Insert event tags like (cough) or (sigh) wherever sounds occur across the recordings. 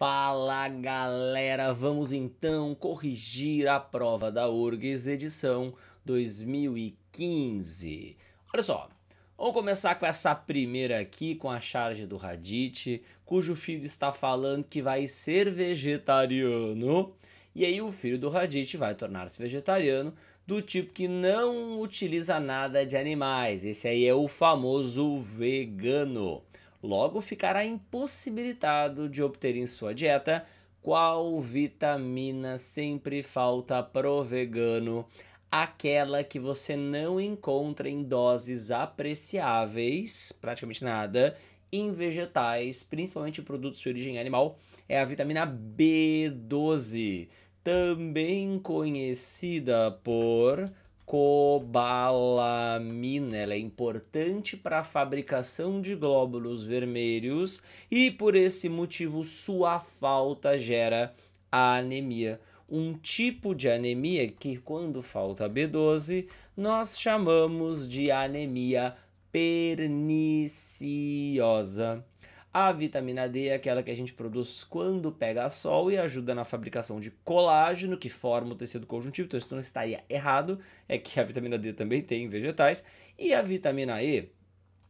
Fala galera, vamos então corrigir a prova da URGS edição 2015. Olha só, vamos começar com essa primeira aqui, com a charge do Radit, cujo filho está falando que vai ser vegetariano. E aí o filho do Radit vai tornar-se vegetariano, do tipo que não utiliza nada de animais. Esse aí é o famoso vegano. Logo, ficará impossibilitado de obter em sua dieta qual vitamina sempre falta pro vegano, aquela que você não encontra em doses apreciáveis, praticamente nada, em vegetais, principalmente produtos de origem animal, é a vitamina B12, também conhecida por cobalamina. Ela é importante para a fabricação de glóbulos vermelhos e por esse motivo sua falta gera a anemia. Um tipo de anemia que, quando falta B12, nós chamamos de anemia perniciosa. A vitamina D é aquela que a gente produz quando pega sol e ajuda na fabricação de colágeno, que forma o tecido conjuntivo, então isso não estaria errado, é que a vitamina D também tem em vegetais. E a vitamina E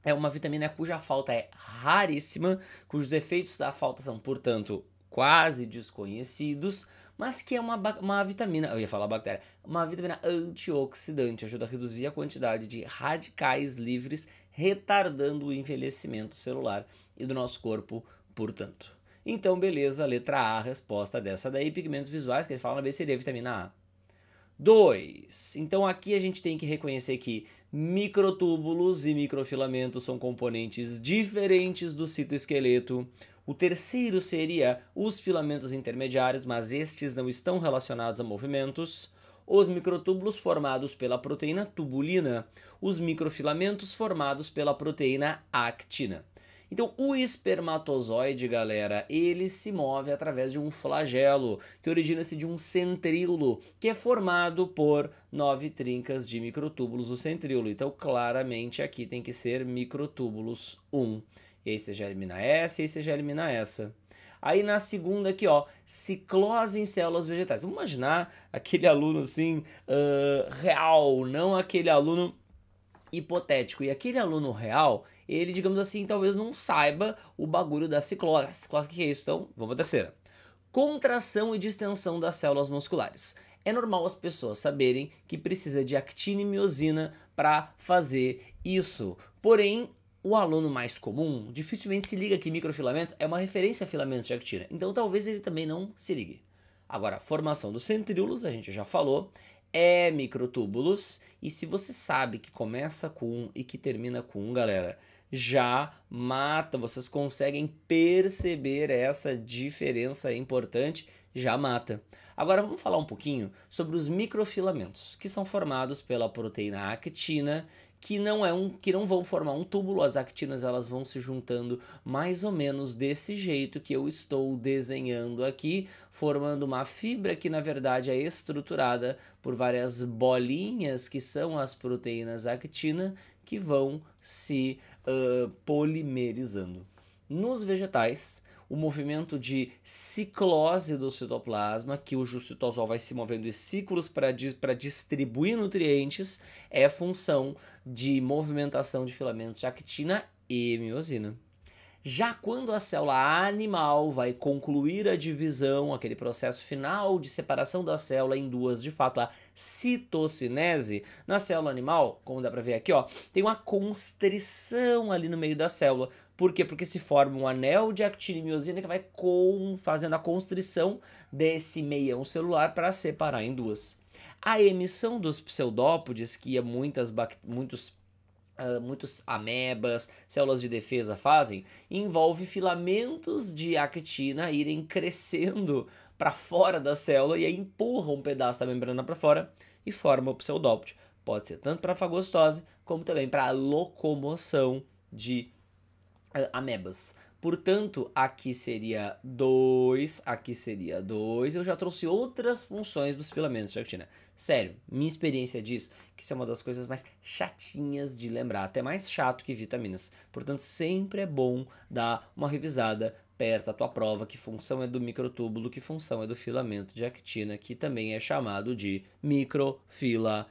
é uma vitamina cuja falta é raríssima, cujos efeitos da falta são, portanto, quase desconhecidos, mas que é uma, uma vitamina, eu ia falar bactéria, uma vitamina antioxidante, ajuda a reduzir a quantidade de radicais livres, retardando o envelhecimento celular e do nosso corpo, portanto. Então, beleza, letra A, resposta dessa daí, pigmentos visuais, que ele fala na B seria vitamina A. 2. Então aqui a gente tem que reconhecer que microtúbulos e microfilamentos são componentes diferentes do citoesqueleto. O terceiro seria os filamentos intermediários, mas estes não estão relacionados a movimentos. Os microtúbulos formados pela proteína tubulina, os microfilamentos formados pela proteína actina. Então, o espermatozoide, galera, ele se move através de um flagelo, que origina-se de um centríolo, que é formado por nove trincas de microtúbulos do centríolo. Então, claramente aqui tem que ser microtúbulos 1. E aí você já elimina essa, e aí você já elimina essa. Aí na segunda aqui, ó, ciclose em células vegetais. Vamos imaginar aquele aluno assim, uh, real, não aquele aluno hipotético. E aquele aluno real, ele, digamos assim, talvez não saiba o bagulho da ciclose. Ciclose, o que é isso? Então, vamos à terceira. Contração e distensão das células musculares. É normal as pessoas saberem que precisa de actina e miosina para fazer isso. Porém, o aluno mais comum dificilmente se liga que microfilamentos é uma referência a filamentos de actina, então talvez ele também não se ligue. Agora, a formação dos centríolos, a gente já falou, é microtúbulos, e se você sabe que começa com um e que termina com um, galera, já mata. Vocês conseguem perceber essa diferença importante? Já mata. Agora vamos falar um pouquinho sobre os microfilamentos, que são formados pela proteína actina, que não é um que não vão formar um túbulo, as actinas elas vão se juntando mais ou menos desse jeito que eu estou desenhando aqui, formando uma fibra que na verdade é estruturada por várias bolinhas que são as proteínas actina que vão se polimerizando. Nos vegetais, o movimento de ciclose do citoplasma, que o citosol vai se movendo em ciclos para di distribuir nutrientes, é função de movimentação de filamentos de actina e miosina. Já quando a célula animal vai concluir a divisão, aquele processo final de separação da célula em duas, de fato, a citocinese, na célula animal, como dá para ver aqui, ó, tem uma constrição ali no meio da célula. Por quê? Porque se forma um anel de actina e miosina que vai com, fazendo a constrição desse meião celular para separar em duas. A emissão dos pseudópodes, que é muitas, muitos uh, muitos amebas, células de defesa fazem, envolve filamentos de actina irem crescendo para fora da célula e aí empurram um pedaço da membrana para fora e forma o pseudóptio Pode ser tanto para a fagostose como também para a locomoção de ah, amebas. Portanto, aqui seria 2, aqui seria 2. Eu já trouxe outras funções dos filamentos de actina. Sério, minha experiência diz que isso é uma das coisas mais chatinhas de lembrar, até mais chato que vitaminas. Portanto, sempre é bom dar uma revisada perto da tua prova que função é do microtúbulo, que função é do filamento de actina, que também é chamado de microfilamento.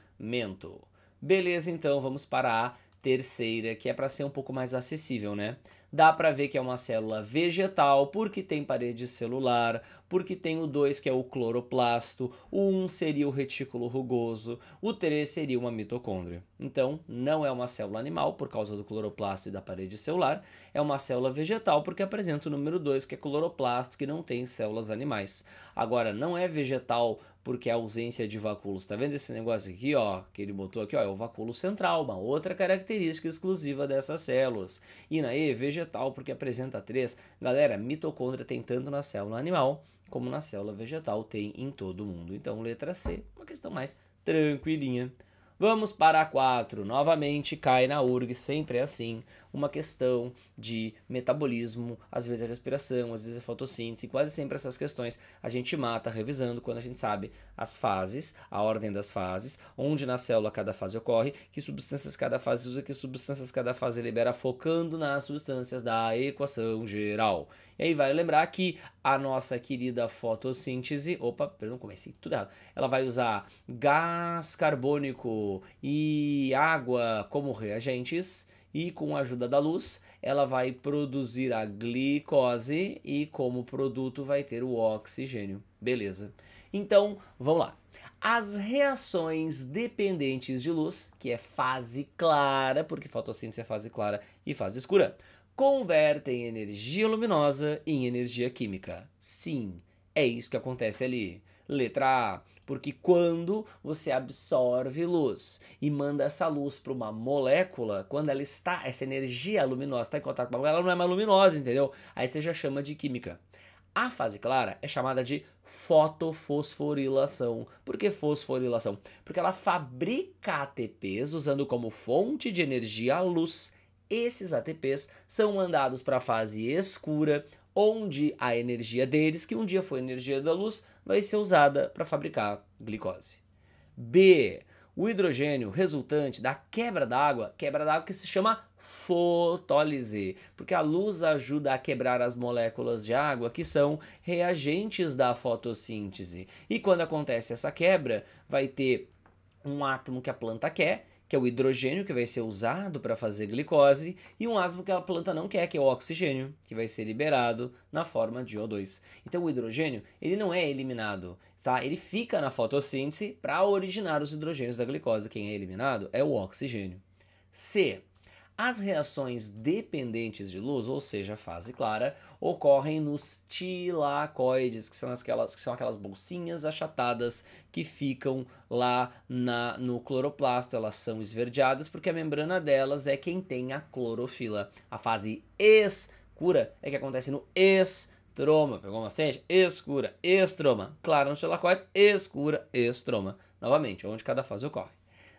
Beleza, então vamos para a terceira, que é para ser um pouco mais acessível, né? dá para ver que é uma célula vegetal, porque tem parede celular, porque tem o 2 que é o cloroplasto, o 1 um seria o retículo rugoso, o 3 seria uma mitocôndria. Então, não é uma célula animal por causa do cloroplasto e da parede celular, é uma célula vegetal porque apresenta o número 2 que é cloroplasto, que não tem células animais. Agora, não é vegetal porque a ausência de vacúolos. Tá vendo esse negócio aqui, ó, que ele botou aqui, ó, é o vacúolo central, uma outra característica exclusiva dessas células. E na E, vegetal, porque apresenta três. Galera, mitocôndria tem tanto na célula animal como na célula vegetal tem em todo mundo. Então, letra C, uma questão mais tranquilinha. Vamos para a 4. Novamente cai na URG, sempre é assim uma questão de metabolismo, às vezes é respiração, às vezes é fotossíntese, quase sempre essas questões a gente mata revisando quando a gente sabe as fases, a ordem das fases, onde na célula cada fase ocorre, que substâncias cada fase usa, que substâncias cada fase libera, focando nas substâncias da equação geral. E aí vai lembrar que a nossa querida fotossíntese, opa, perdão, comecei tudo errado, ela vai usar gás carbônico e água como reagentes e com a ajuda da luz, ela vai produzir a glicose e como produto vai ter o oxigênio. Beleza. Então, vamos lá. As reações dependentes de luz, que é fase clara, porque fotossíntese é fase clara e fase escura, convertem energia luminosa em energia química. Sim, é isso que acontece ali. Letra A, porque quando você absorve luz e manda essa luz para uma molécula, quando ela está, essa energia luminosa está em contato com molécula, ela não é mais luminosa, entendeu? Aí você já chama de química. A fase clara é chamada de fotofosforilação. Por que fosforilação? Porque ela fabrica ATPs usando como fonte de energia a luz. Esses ATPs são mandados para a fase escura, onde a energia deles, que um dia foi energia da luz, vai ser usada para fabricar glicose. B. O hidrogênio resultante da quebra d'água, quebra d'água que se chama fotólise, porque a luz ajuda a quebrar as moléculas de água que são reagentes da fotossíntese. E quando acontece essa quebra, vai ter um átomo que a planta quer que é o hidrogênio que vai ser usado para fazer glicose, e um átomo que a planta não quer, que é o oxigênio, que vai ser liberado na forma de O2. Então o hidrogênio, ele não é eliminado, tá? Ele fica na fotossíntese para originar os hidrogênios da glicose. Quem é eliminado é o oxigênio. C. As reações dependentes de luz, ou seja, fase clara, ocorrem nos tilacoides, que são aquelas, que são aquelas bolsinhas achatadas que ficam lá na, no cloroplasto. Elas são esverdeadas porque a membrana delas é quem tem a clorofila. A fase escura é que acontece no estroma. Pegou uma seja Escura, estroma. Clara nos tilacoides, escura, estroma. Novamente, onde cada fase ocorre.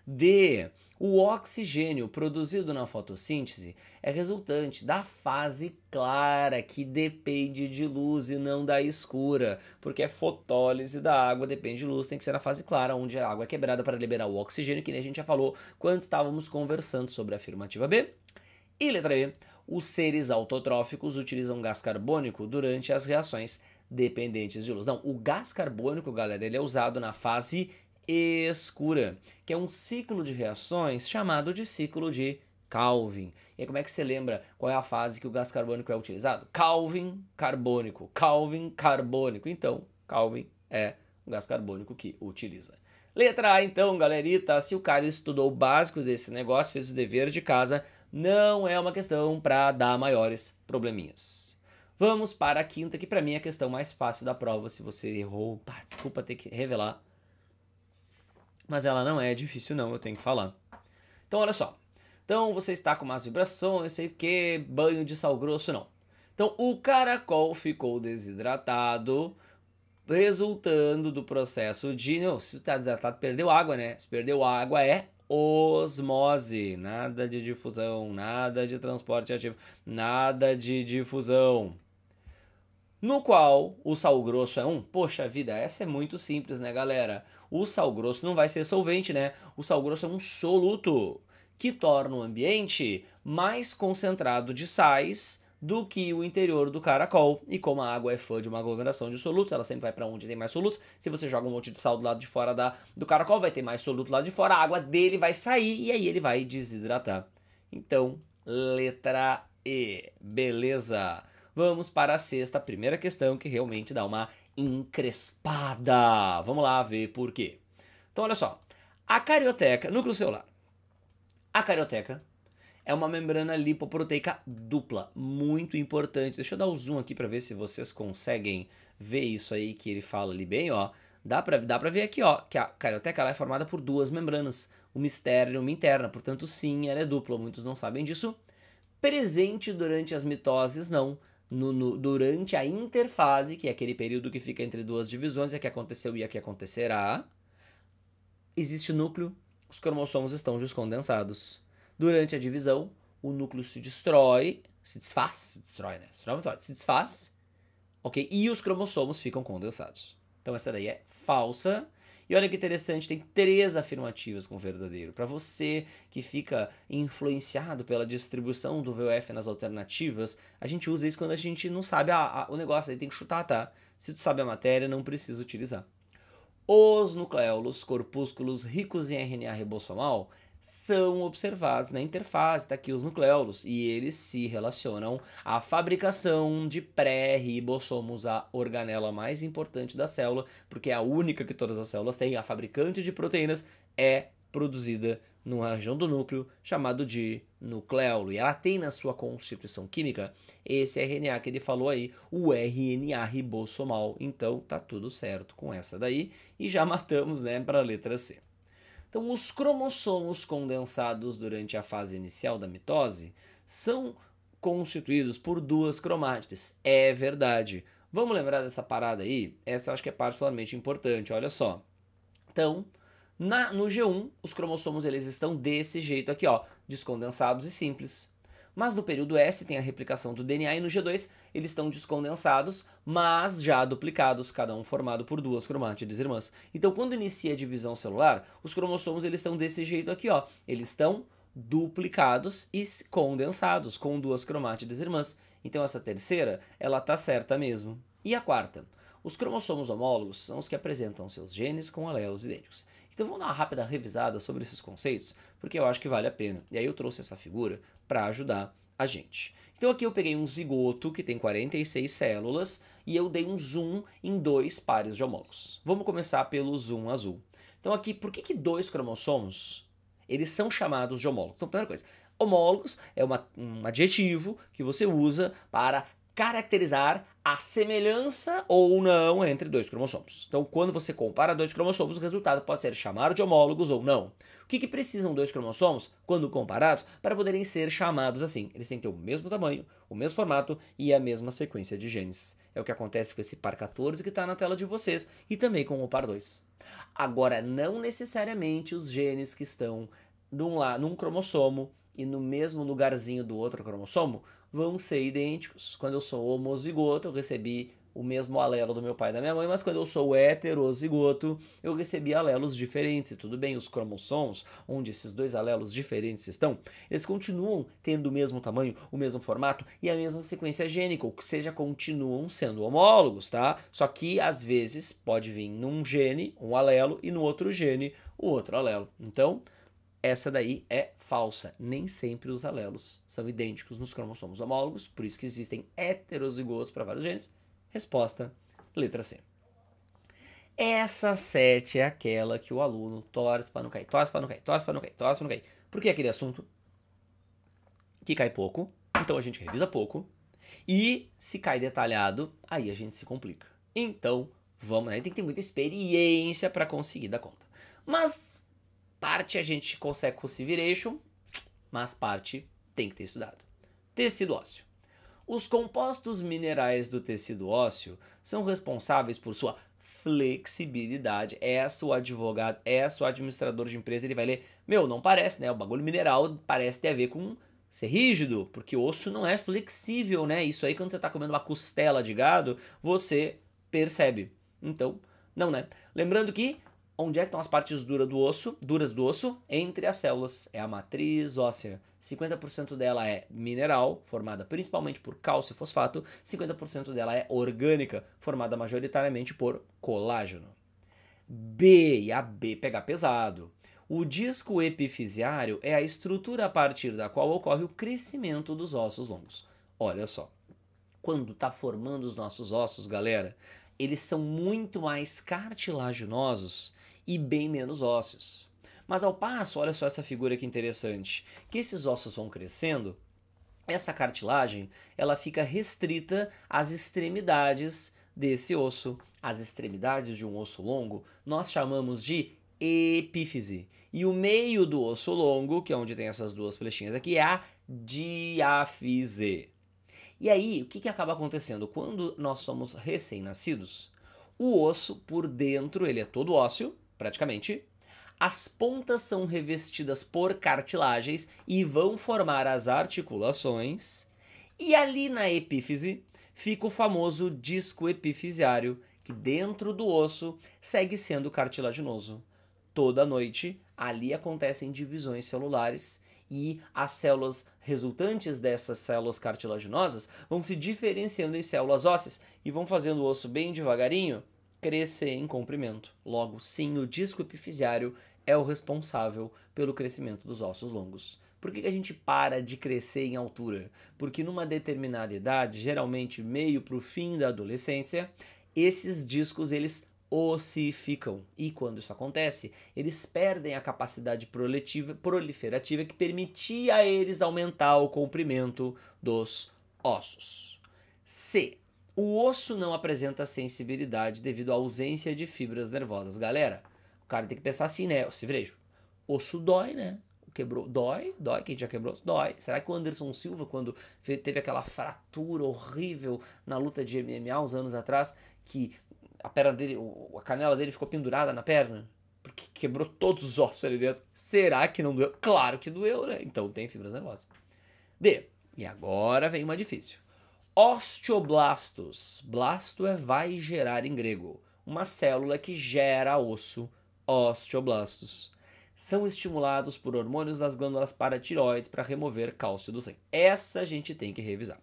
D o oxigênio produzido na fotossíntese é resultante da fase clara, que depende de luz e não da escura, porque é fotólise da água, depende de luz, tem que ser na fase clara, onde a água é quebrada para liberar o oxigênio, que nem a gente já falou quando estávamos conversando sobre a afirmativa B. E letra E, os seres autotróficos utilizam gás carbônico durante as reações dependentes de luz. Não, o gás carbônico, galera, ele é usado na fase escura, que é um ciclo de reações chamado de ciclo de Calvin. E aí, como é que você lembra qual é a fase que o gás carbônico é utilizado? Calvin carbônico, Calvin carbônico. Então, Calvin é o gás carbônico que utiliza. Letra A, então, galerita, se o cara estudou o básico desse negócio, fez o dever de casa, não é uma questão para dar maiores probleminhas. Vamos para a quinta, que para mim é a questão mais fácil da prova. Se você errou, pá, desculpa ter que revelar mas ela não é difícil, não, eu tenho que falar. Então, olha só. Então, você está com más vibrações, sei o que, banho de sal grosso, não. Então, o caracol ficou desidratado, resultando do processo de. Não, se está desidratado, perdeu água, né? Se perdeu água, é osmose. Nada de difusão, nada de transporte ativo, nada de difusão no qual o sal grosso é um. Poxa vida, essa é muito simples, né, galera? O sal grosso não vai ser solvente, né? O sal grosso é um soluto que torna o ambiente mais concentrado de sais do que o interior do caracol. E como a água é fã de uma aglomeração de solutos, ela sempre vai para onde tem mais solutos. Se você joga um monte de sal do lado de fora da, do caracol, vai ter mais soluto lá de fora, a água dele vai sair e aí ele vai desidratar. Então, letra E, beleza? vamos para a sexta, primeira questão que realmente dá uma encrespada. Vamos lá ver por quê. Então, olha só. A carioteca, núcleo celular. A carioteca é uma membrana lipoproteica dupla, muito importante. Deixa eu dar o um zoom aqui para ver se vocês conseguem ver isso aí que ele fala ali bem, ó. Dá para dá para ver aqui, ó, que a carioteca ela é formada por duas membranas, uma externa e uma interna. Portanto, sim, ela é dupla. Muitos não sabem disso. Presente durante as mitoses, não no, no, durante a interfase, que é aquele período que fica entre duas divisões, é que aconteceu e é que acontecerá, existe núcleo, os cromossomos estão descondensados. Durante a divisão, o núcleo se destrói, se desfaz, se destrói, né? Se destrói, é se desfaz, ok? E os cromossomos ficam condensados. Então essa daí é falsa. E olha que interessante, tem três afirmativas com verdadeiro. Para você que fica influenciado pela distribuição do VOF nas alternativas, a gente usa isso quando a gente não sabe ah, ah, o negócio, aí tem que chutar, tá? Se tu sabe a matéria, não precisa utilizar. Os nucleolos corpúsculos ricos em RNA ribossomal são observados na interface, tá aqui os nucleolos, e eles se relacionam à fabricação de pré-ribossomos, a organela mais importante da célula, porque é a única que todas as células têm, a fabricante de proteínas é produzida numa região do núcleo chamado de nucleolo. E ela tem na sua constituição química esse RNA que ele falou aí, o RNA ribossomal. Então tá tudo certo com essa daí e já (laughs) matamos, né, para a letra C. Então, os cromossomos condensados durante a fase inicial da mitose são constituídos por duas cromátides. É verdade. Vamos lembrar dessa parada aí? Essa eu acho que é particularmente importante, olha só. Então, na, no G1, os cromossomos eles estão desse jeito aqui, ó, descondensados e simples. Mas no período S tem a replicação do DNA e no G2 eles estão descondensados, mas já duplicados, cada um formado por duas cromátides irmãs. Então quando inicia a divisão celular, os cromossomos eles estão desse jeito aqui, ó. Eles estão duplicados e condensados com duas cromátides irmãs. Então essa terceira, ela tá certa mesmo. E a quarta? Os cromossomos homólogos são os que apresentam seus genes com aléus idênticos. Então vamos dar uma rápida revisada sobre esses conceitos, porque eu acho que vale a pena. E aí eu trouxe essa figura para ajudar a gente. Então aqui eu peguei um zigoto que tem 46 células e eu dei um zoom em dois pares de homólogos. Vamos começar pelo zoom azul. Então aqui, por que, que dois cromossomos eles são chamados de homólogos? Então, primeira coisa, homólogos é uma, um adjetivo que você usa para caracterizar a semelhança ou não entre dois cromossomos. Então, quando você compara dois cromossomos, o resultado pode ser chamado de homólogos ou não. O que, que precisam dois cromossomos, quando comparados, para poderem ser chamados assim? Eles têm que ter o mesmo tamanho, o mesmo formato e a mesma sequência de genes. É o que acontece com esse par 14 que está na tela de vocês e também com o par 2. Agora, não necessariamente os genes que estão num, lá, num cromossomo e no mesmo lugarzinho do outro cromossomo vão ser idênticos. Quando eu sou homozigoto, eu recebi o mesmo alelo do meu pai e da minha mãe, mas quando eu sou heterozigoto, eu recebi alelos diferentes. E tudo bem, os cromossomos, onde esses dois alelos diferentes estão, eles continuam tendo o mesmo tamanho, o mesmo formato e a mesma sequência gênica, ou seja, continuam sendo homólogos, tá? Só que às vezes pode vir num gene um alelo e no outro gene o outro alelo. Então, essa daí é falsa. Nem sempre os alelos são idênticos nos cromossomos homólogos, por isso que existem heterozigotos para vários genes. Resposta, letra C. Essa 7 é aquela que o aluno torce para não cair, torce para não cair, torce para não cair, torce para não cair. Porque é aquele assunto que cai pouco, então a gente revisa pouco. E se cai detalhado, aí a gente se complica. Então, vamos, né tem que ter muita experiência para conseguir dar conta. Mas Parte a gente consegue com civiration, mas parte tem que ter estudado. Tecido ósseo. Os compostos minerais do tecido ósseo são responsáveis por sua flexibilidade. É sua advogado, é sua administrador de empresa, ele vai ler, meu, não parece, né? O bagulho mineral parece ter a ver com ser rígido, porque osso não é flexível, né? Isso aí quando você está comendo uma costela de gado, você percebe. Então, não, né? Lembrando que Onde é que estão as partes duras do osso, duras do osso? Entre as células. É a matriz óssea. 50% dela é mineral, formada principalmente por cálcio e fosfato. 50% dela é orgânica, formada majoritariamente por colágeno. B, e a B pega pesado. O disco epifisiário é a estrutura a partir da qual ocorre o crescimento dos ossos longos. Olha só, quando está formando os nossos ossos, galera, eles são muito mais cartilaginosos e bem menos ósseos. Mas ao passo, olha só essa figura que interessante, que esses ossos vão crescendo, essa cartilagem ela fica restrita às extremidades desse osso. As extremidades de um osso longo nós chamamos de epífise. E o meio do osso longo, que é onde tem essas duas flechinhas aqui, é a diáfise. E aí, o que, que acaba acontecendo? Quando nós somos recém-nascidos, o osso por dentro ele é todo ósseo, praticamente, as pontas são revestidas por cartilagens e vão formar as articulações. E ali na epífise fica o famoso disco epifisiário, que dentro do osso segue sendo cartilaginoso. Toda noite, ali acontecem divisões celulares e as células resultantes dessas células cartilaginosas vão se diferenciando em células ósseas e vão fazendo o osso bem devagarinho crescer em comprimento. Logo, sim, o disco epifisiário é o responsável pelo crescimento dos ossos longos. Por que, que a gente para de crescer em altura? Porque numa determinada idade, geralmente meio para o fim da adolescência, esses discos eles ossificam. E quando isso acontece, eles perdem a capacidade proliferativa que permitia a eles aumentar o comprimento dos ossos. C. O osso não apresenta sensibilidade devido à ausência de fibras nervosas. Galera, o cara tem que pensar assim, né? O Civrejo, osso dói, né? Quebrou, dói, dói, quem já quebrou, dói. Será que o Anderson Silva, quando teve aquela fratura horrível na luta de MMA uns anos atrás, que a perna dele, a canela dele ficou pendurada na perna? Porque quebrou todos os ossos ali dentro. Será que não doeu? Claro que doeu, né? Então tem fibras nervosas. D. E agora vem uma difícil osteoblastos. Blasto é vai gerar em grego. Uma célula que gera osso, osteoblastos. São estimulados por hormônios das glândulas paratiroides para remover cálcio do sangue. Essa a gente tem que revisar.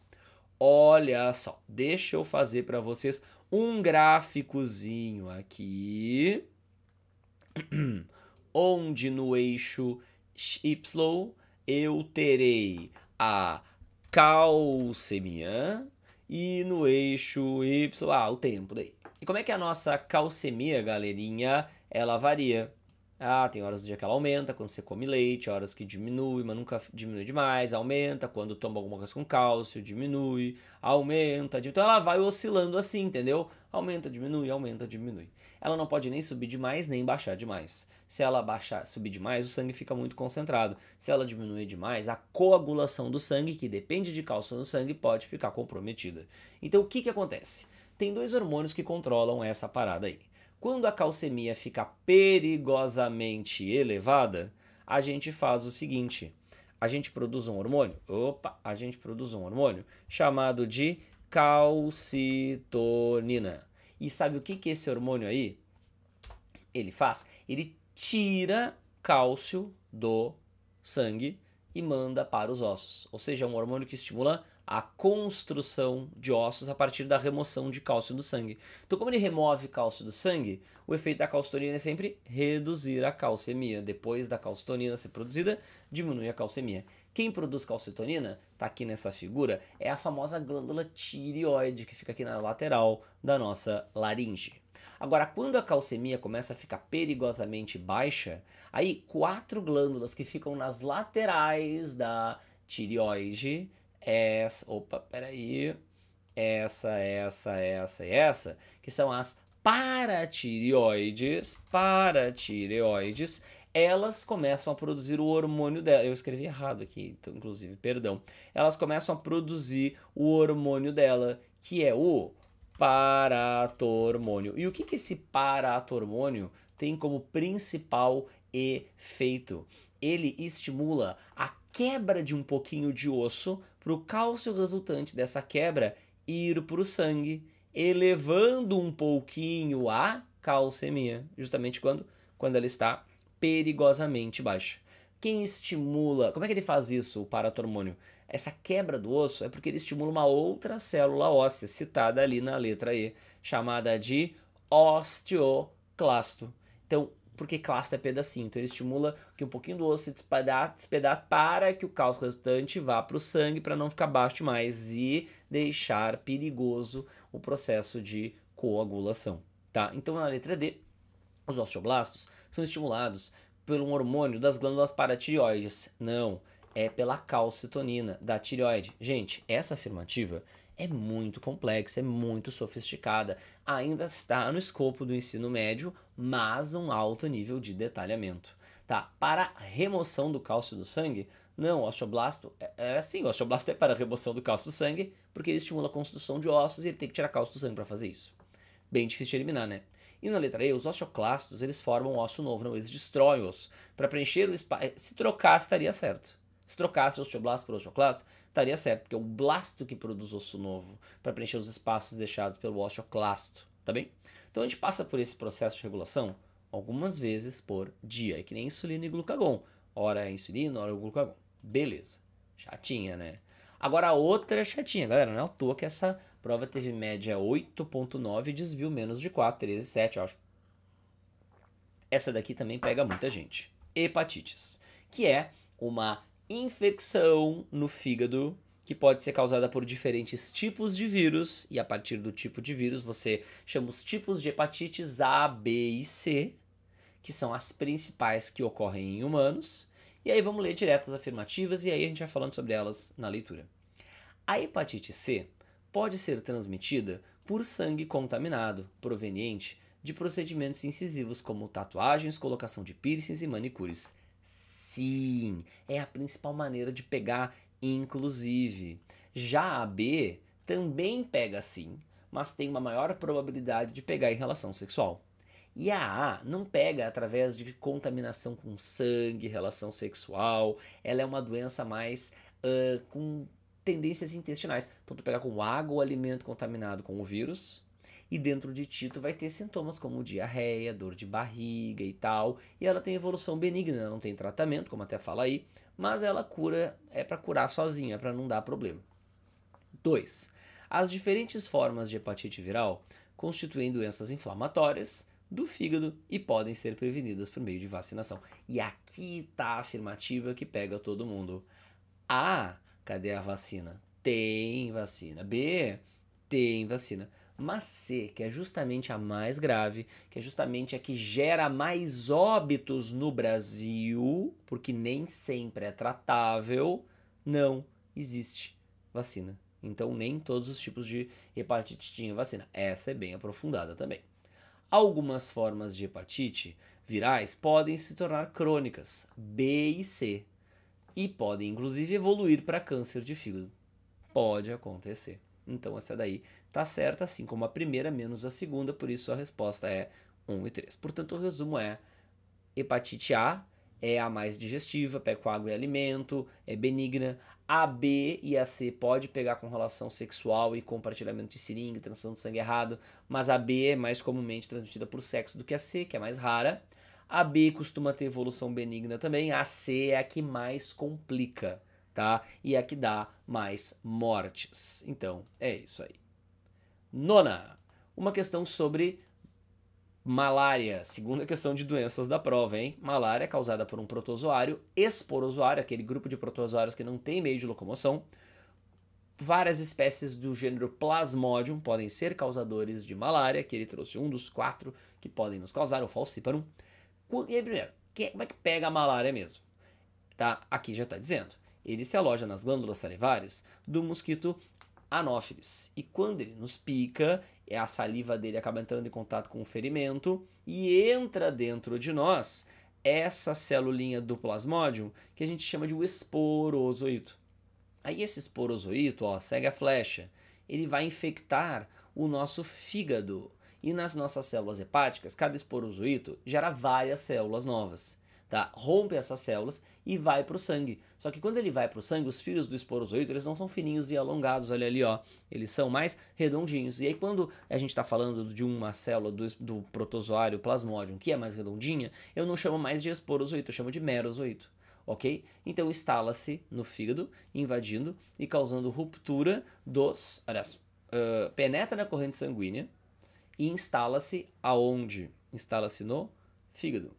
Olha só, deixa eu fazer para vocês um gráficozinho aqui, (clears throat) onde no eixo y eu terei a calcemia e no eixo Y, ah, o tempo daí. E como é que a nossa calcemia, galerinha, ela varia? Ah, tem horas do dia que ela aumenta, quando você come leite, horas que diminui, mas nunca diminui demais, aumenta, quando toma alguma coisa com cálcio, diminui, aumenta, diminui. Então ela vai oscilando assim, entendeu? Aumenta, diminui, aumenta, diminui. Ela não pode nem subir demais, nem baixar demais. Se ela baixar, subir demais, o sangue fica muito concentrado. Se ela diminuir demais, a coagulação do sangue, que depende de cálcio no sangue, pode ficar comprometida. Então o que, que acontece? Tem dois hormônios que controlam essa parada aí. Quando a calcemia fica perigosamente elevada, a gente faz o seguinte: a gente produz um hormônio, opa, a gente produz um hormônio chamado de calcitonina. E sabe o que, que esse hormônio aí ele faz? Ele tira cálcio do sangue e manda para os ossos. Ou seja, é um hormônio que estimula a construção de ossos a partir da remoção de cálcio do sangue. Então, como ele remove cálcio do sangue, o efeito da calcitonina é sempre reduzir a calcemia. Depois da calcitonina ser produzida, diminui a calcemia. Quem produz calcitonina, está aqui nessa figura, é a famosa glândula tireoide, que fica aqui na lateral da nossa laringe. Agora, quando a calcemia começa a ficar perigosamente baixa, aí quatro glândulas que ficam nas laterais da tireoide essa, opa, peraí, essa, essa, essa e essa, que são as paratireoides, paratireoides, elas começam a produzir o hormônio dela. Eu escrevi errado aqui, então, inclusive, perdão. Elas começam a produzir o hormônio dela, que é o paratormônio. E o que, que esse paratormônio tem como principal efeito? Ele estimula a quebra de um pouquinho de osso para o cálcio resultante dessa quebra ir para o sangue, elevando um pouquinho a calcemia, justamente quando, quando ela está perigosamente baixa. Quem estimula, como é que ele faz isso, o paratormônio? Essa quebra do osso é porque ele estimula uma outra célula óssea, citada ali na letra E, chamada de osteoclasto. Então, porque clasta é pedacinho. Então ele estimula que um pouquinho do osso se despedaça para que o cálcio restante vá para o sangue para não ficar baixo demais e deixar perigoso o processo de coagulação. Tá? Então na letra D, os osteoblastos são estimulados por um hormônio das glândulas paratireoides. Não, é pela calcitonina da tireoide. Gente, essa afirmativa é muito complexa, é muito sofisticada. Ainda está no escopo do ensino médio, mas um alto nível de detalhamento. Tá, para remoção do cálcio do sangue, não, o osteoblasto é, é assim, o osteoblasto é para remoção do cálcio do sangue, porque ele estimula a construção de ossos e ele tem que tirar cálcio do sangue para fazer isso. Bem difícil de eliminar, né? E na letra E, os osteoclastos, eles formam um osso novo, não, eles destroem o osso. Para preencher o espaço, se trocar estaria certo. Se trocasse o osteoblasto por osteoclasto, estaria certo, porque é o blasto que produz osso novo para preencher os espaços deixados pelo osteoclasto, tá bem? Então a gente passa por esse processo de regulação algumas vezes por dia, é que nem insulina e glucagon. Hora é insulina, hora é glucagon. Beleza. Chatinha, né? Agora a outra é chatinha, galera, não é à toa que essa prova teve média 8.9 e desvio menos de 4, eu acho. Essa daqui também pega muita gente. Hepatites, que é uma infecção no fígado que pode ser causada por diferentes tipos de vírus, e a partir do tipo de vírus você chama os tipos de hepatites A, B e C, que são as principais que ocorrem em humanos. E aí vamos ler direto as afirmativas e aí a gente vai falando sobre elas na leitura. A hepatite C pode ser transmitida por sangue contaminado proveniente de procedimentos incisivos como tatuagens, colocação de piercings e manicures. Sim, é a principal maneira de pegar, inclusive. Já a B também pega sim, mas tem uma maior probabilidade de pegar em relação sexual. E a A não pega através de contaminação com sangue, relação sexual. Ela é uma doença mais uh, com tendências intestinais. Então, tu pega com água ou alimento contaminado com o vírus, e dentro de ti tu vai ter sintomas como diarreia, dor de barriga e tal. E ela tem evolução benigna, não tem tratamento, como até fala aí, mas ela cura, é para curar sozinha, para não dar problema. 2. As diferentes formas de hepatite viral constituem doenças inflamatórias do fígado e podem ser prevenidas por meio de vacinação. E aqui está a afirmativa que pega todo mundo. A, cadê a vacina? Tem vacina. B, tem vacina mas C, que é justamente a mais grave, que é justamente a que gera mais óbitos no Brasil, porque nem sempre é tratável, não existe vacina. Então, nem todos os tipos de hepatite tinham vacina. Essa é bem aprofundada também. Algumas formas de hepatite virais podem se tornar crônicas, B e C, e podem inclusive evoluir para câncer de fígado. Pode acontecer. Então, essa daí está certa, assim como a primeira menos a segunda, por isso a resposta é 1 e 3. Portanto, o resumo é: hepatite A é a mais digestiva, pega com água e alimento, é benigna. A, B e a C pode pegar com relação sexual e compartilhamento de seringa, transfusão de sangue errado, mas a B é mais comumente transmitida por sexo do que a C, que é mais rara. A B costuma ter evolução benigna também, a C é a que mais complica, tá? E é a que dá mais mortes. Então, é isso aí. Nona, uma questão sobre malária. Segunda questão de doenças da prova, hein? Malária é causada por um protozoário, esporozoário, aquele grupo de protozoários que não tem meio de locomoção. Várias espécies do gênero Plasmodium podem ser causadores de malária, que ele trouxe um dos quatro que podem nos causar, o falciparum. E aí, primeiro, como é que pega a malária mesmo? Tá? Aqui já está dizendo. Ele se aloja nas glândulas salivares do mosquito anófilis. E quando ele nos pica, é a saliva dele acaba entrando em contato com o ferimento e entra dentro de nós essa celulinha do plasmódio que a gente chama de esporozoito. Aí esse esporozoito, ó, segue a flecha, ele vai infectar o nosso fígado. E nas nossas células hepáticas, cada esporozoito gera várias células novas tá? Rompe essas células e vai para o sangue. Só que quando ele vai para o sangue, os fios do esporozoito, eles não são fininhos e alongados, olha ali, ó. Eles são mais redondinhos. E aí quando a gente está falando de uma célula do, do protozoário plasmódium, que é mais redondinha, eu não chamo mais de esporozoito, eu chamo de merozoito ok? Então instala-se no fígado, invadindo e causando ruptura dos. Aliás, uh, penetra na corrente sanguínea e instala-se aonde? Instala-se no fígado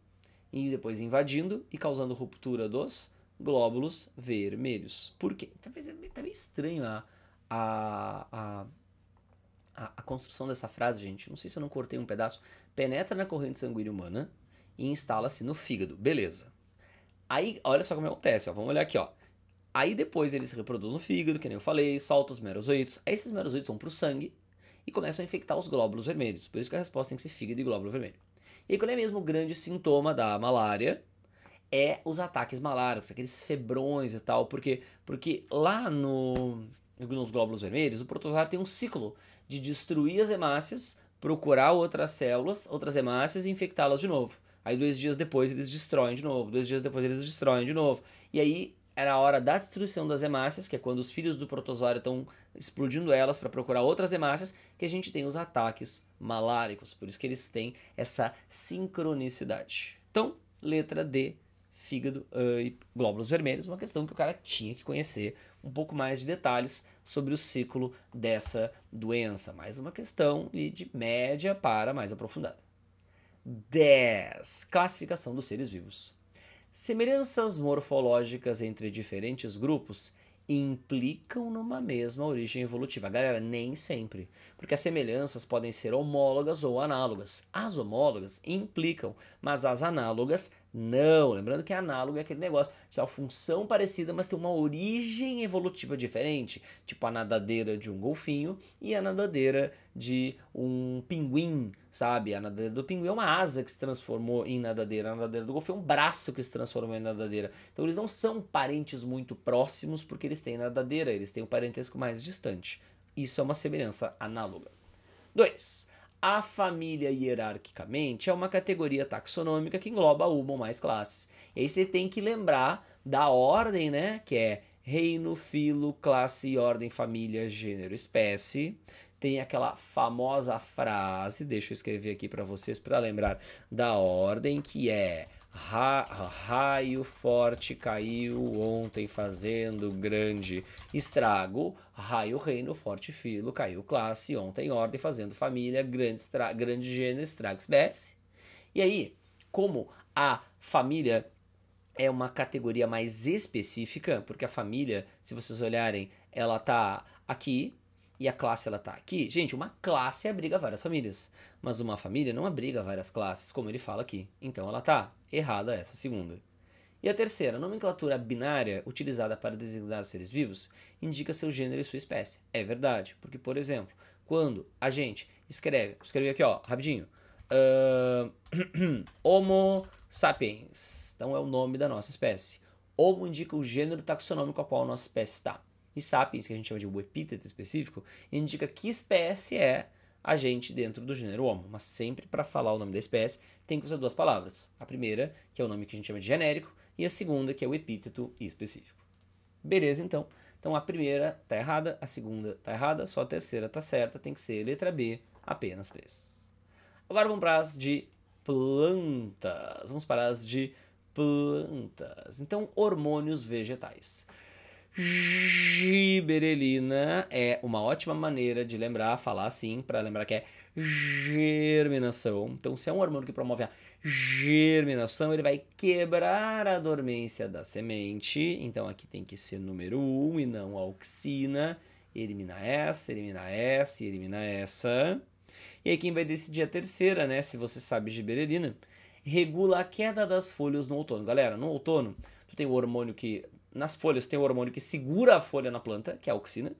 e depois invadindo e causando ruptura dos glóbulos vermelhos. Por quê? Talvez então, é tá meio estranho a, a, a, a, construção dessa frase, gente. Não sei se eu não cortei um pedaço. Penetra na corrente sanguínea humana e instala-se no fígado. Beleza. Aí, olha só como acontece. Ó. Vamos olhar aqui. ó. Aí depois eles se reproduzem no fígado, que nem eu falei, soltam os merozoitos. Aí esses merozoitos vão para o sangue e começam a infectar os glóbulos vermelhos. Por isso que a resposta tem que ser fígado e glóbulo vermelho. E qual é mesmo o grande sintoma da malária? É os ataques maláricos, aqueles febrões e tal. Por quê? Porque lá no, nos glóbulos vermelhos, o protozoário tem um ciclo de destruir as hemácias, procurar outras células, outras hemácias e infectá-las de novo. Aí dois dias depois eles destroem de novo, dois dias depois eles destroem de novo. E aí era a hora da destruição das hemácias, que é quando os filhos do protozoário estão explodindo elas para procurar outras hemácias, que a gente tem os ataques maláricos. Por isso que eles têm essa sincronicidade. Então, letra D, fígado uh, e glóbulos vermelhos, uma questão que o cara tinha que conhecer um pouco mais de detalhes sobre o ciclo dessa doença. Mais uma questão de média para mais aprofundada. 10. Classificação dos seres vivos. Semelhanças morfológicas entre diferentes grupos implicam numa mesma origem evolutiva. Galera, nem sempre, porque as semelhanças podem ser homólogas ou análogas. As homólogas implicam, mas as análogas não, lembrando que é análogo é aquele negócio tipo, é uma função parecida, mas tem uma origem evolutiva diferente, tipo a nadadeira de um golfinho e a nadadeira de um pinguim, sabe? A nadadeira do pinguim é uma asa que se transformou em nadadeira, a nadadeira do golfinho é um braço que se transformou em nadadeira. Então eles não são parentes muito próximos porque eles têm nadadeira, eles têm um parentesco mais distante. Isso é uma semelhança análoga. 2. A família hierarquicamente é uma categoria taxonômica que engloba uma ou mais classes. E aí você tem que lembrar da ordem, né? Que é reino, filo, classe, ordem, família, gênero, espécie. Tem aquela famosa frase, deixa eu escrever aqui para vocês para lembrar da ordem, que é Ra raio forte caiu ontem fazendo grande estrago. Raio reino forte filo caiu classe ontem ordem fazendo família grande, grande gênero estrago espécie. E aí, como a família é uma categoria mais específica, porque a família, se vocês olharem, ela tá aqui e a classe ela tá aqui. Gente, uma classe abriga várias famílias, mas uma família não abriga várias classes, como ele fala aqui. Então ela tá errada essa segunda. E a terceira, a nomenclatura binária utilizada para designar os seres vivos indica seu gênero e sua espécie. É verdade, porque, por exemplo, quando a gente escreve, escrevi aqui, ó, rapidinho, uh, (clears throat) Homo sapiens, então é o nome da nossa espécie. Homo indica o gênero taxonômico a qual a nossa espécie está. E sapiens, que a gente chama de o epíteto específico, indica que espécie é a gente dentro do gênero homo. Mas sempre para falar o nome da espécie, tem que usar duas palavras. A primeira, que é o nome que a gente chama de genérico, e a segunda, que é o epíteto específico. Beleza, então. Então a primeira tá errada, a segunda tá errada, só a terceira tá certa, tem que ser letra B, apenas três. Agora vamos para as de plantas. Vamos para as de plantas. Então, hormônios vegetais. Giberelina é uma ótima maneira de lembrar, falar assim, para lembrar que é germinação. Então, se é um hormônio que promove a germinação, ele vai quebrar a dormência da semente. Então, aqui tem que ser número 1 um, e não a auxina. Elimina essa, elimina essa, elimina essa. E aí, quem vai decidir é a terceira, né? Se você sabe giberelina, regula a queda das folhas no outono. Galera, no outono, tu tem o hormônio que nas folhas tem o hormônio que segura a folha na planta, que é a auxina,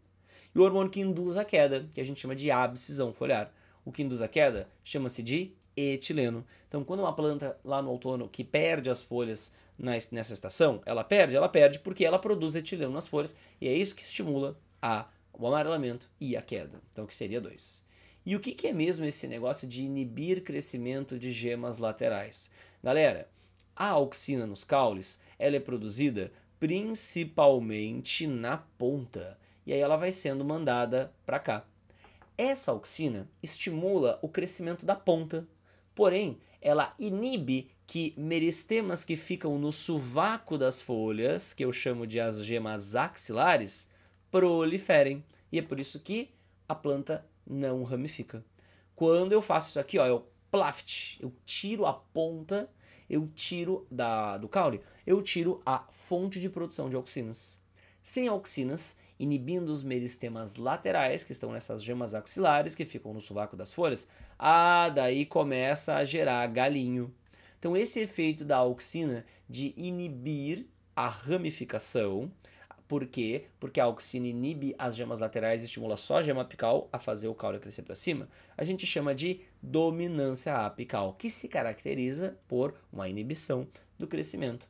e o hormônio que induz a queda, que a gente chama de abscisão foliar. O que induz a queda chama-se de etileno. Então, quando uma planta lá no outono que perde as folhas nessa estação, ela perde, ela perde porque ela produz etileno nas folhas e é isso que estimula a, o amarelamento e a queda. Então, que seria dois. E o que, que é mesmo esse negócio de inibir crescimento de gemas laterais? Galera, a auxina nos caules ela é produzida principalmente na ponta. E aí ela vai sendo mandada para cá. Essa auxina estimula o crescimento da ponta, porém ela inibe que meristemas que ficam no sovaco das folhas, que eu chamo de as gemas axilares, proliferem. E é por isso que a planta não ramifica. Quando eu faço isso aqui, ó, eu plaft, eu tiro a ponta, eu tiro da, do caule, eu tiro a fonte de produção de auxinas. Sem auxinas, inibindo os meristemas laterais, que estão nessas gemas axilares que ficam no sovaco das folhas, ah, daí começa a gerar galinho. Então, esse efeito da auxina de inibir a ramificação, por quê? Porque a auxina inibe as gemas laterais e estimula só a gema apical a fazer o caule crescer para cima. A gente chama de dominância apical, que se caracteriza por uma inibição do crescimento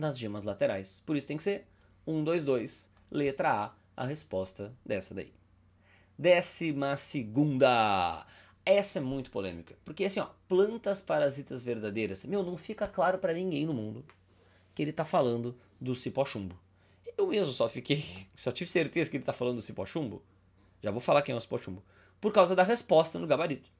das gemas laterais. Por isso tem que ser 1, 2, 2, letra A, a resposta dessa daí. Décima segunda. Essa é muito polêmica, porque assim, ó, plantas parasitas verdadeiras, meu, não fica claro para ninguém no mundo que ele tá falando do cipó-chumbo. Eu mesmo só fiquei, (laughs) só tive certeza que ele tá falando do cipó-chumbo. Já vou falar quem é o cipó-chumbo. Por causa da resposta no gabarito.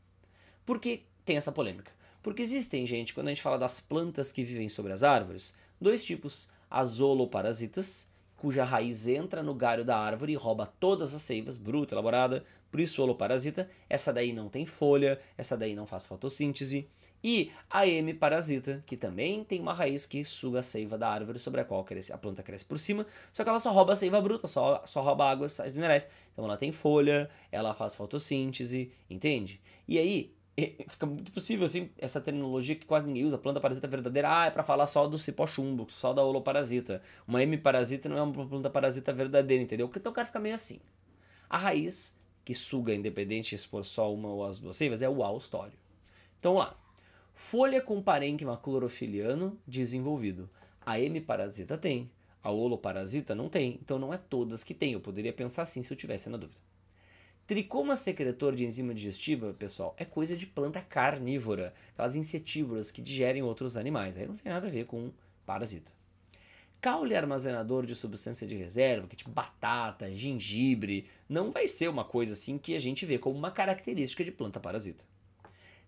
Por que tem essa polêmica? Porque existem, gente, quando a gente fala das plantas que vivem sobre as árvores, dois tipos: as holoparasitas, cuja raiz entra no galho da árvore e rouba todas as seivas, bruta, elaborada, por isso holoparasita. Essa daí não tem folha, essa daí não faz fotossíntese. E a M parasita, que também tem uma raiz que suga a seiva da árvore sobre a qual cresce, a planta cresce por cima, só que ela só rouba a seiva bruta, só, só rouba água, sais minerais. Então ela tem folha, ela faz fotossíntese, entende? E aí, é, fica muito possível, assim, essa terminologia que quase ninguém usa, planta parasita verdadeira, ah, é para falar só do cipó chumbo, só da holoparasita. Uma M-parasita não é uma planta parasita verdadeira, entendeu? Então o cara fica meio assim. A raiz que suga, independente se for só uma ou as duas seivas, é o austório. Então lá. Folha com parênquima clorofiliano desenvolvido. A M-parasita tem, a holoparasita não tem. Então não é todas que tem. Eu poderia pensar assim se eu tivesse na dúvida. Tricoma secretor de enzima digestiva, pessoal, é coisa de planta carnívora, aquelas insetívoras que digerem outros animais. Aí não tem nada a ver com parasita. Caule armazenador de substância de reserva, que é tipo batata, gengibre, não vai ser uma coisa assim que a gente vê como uma característica de planta parasita.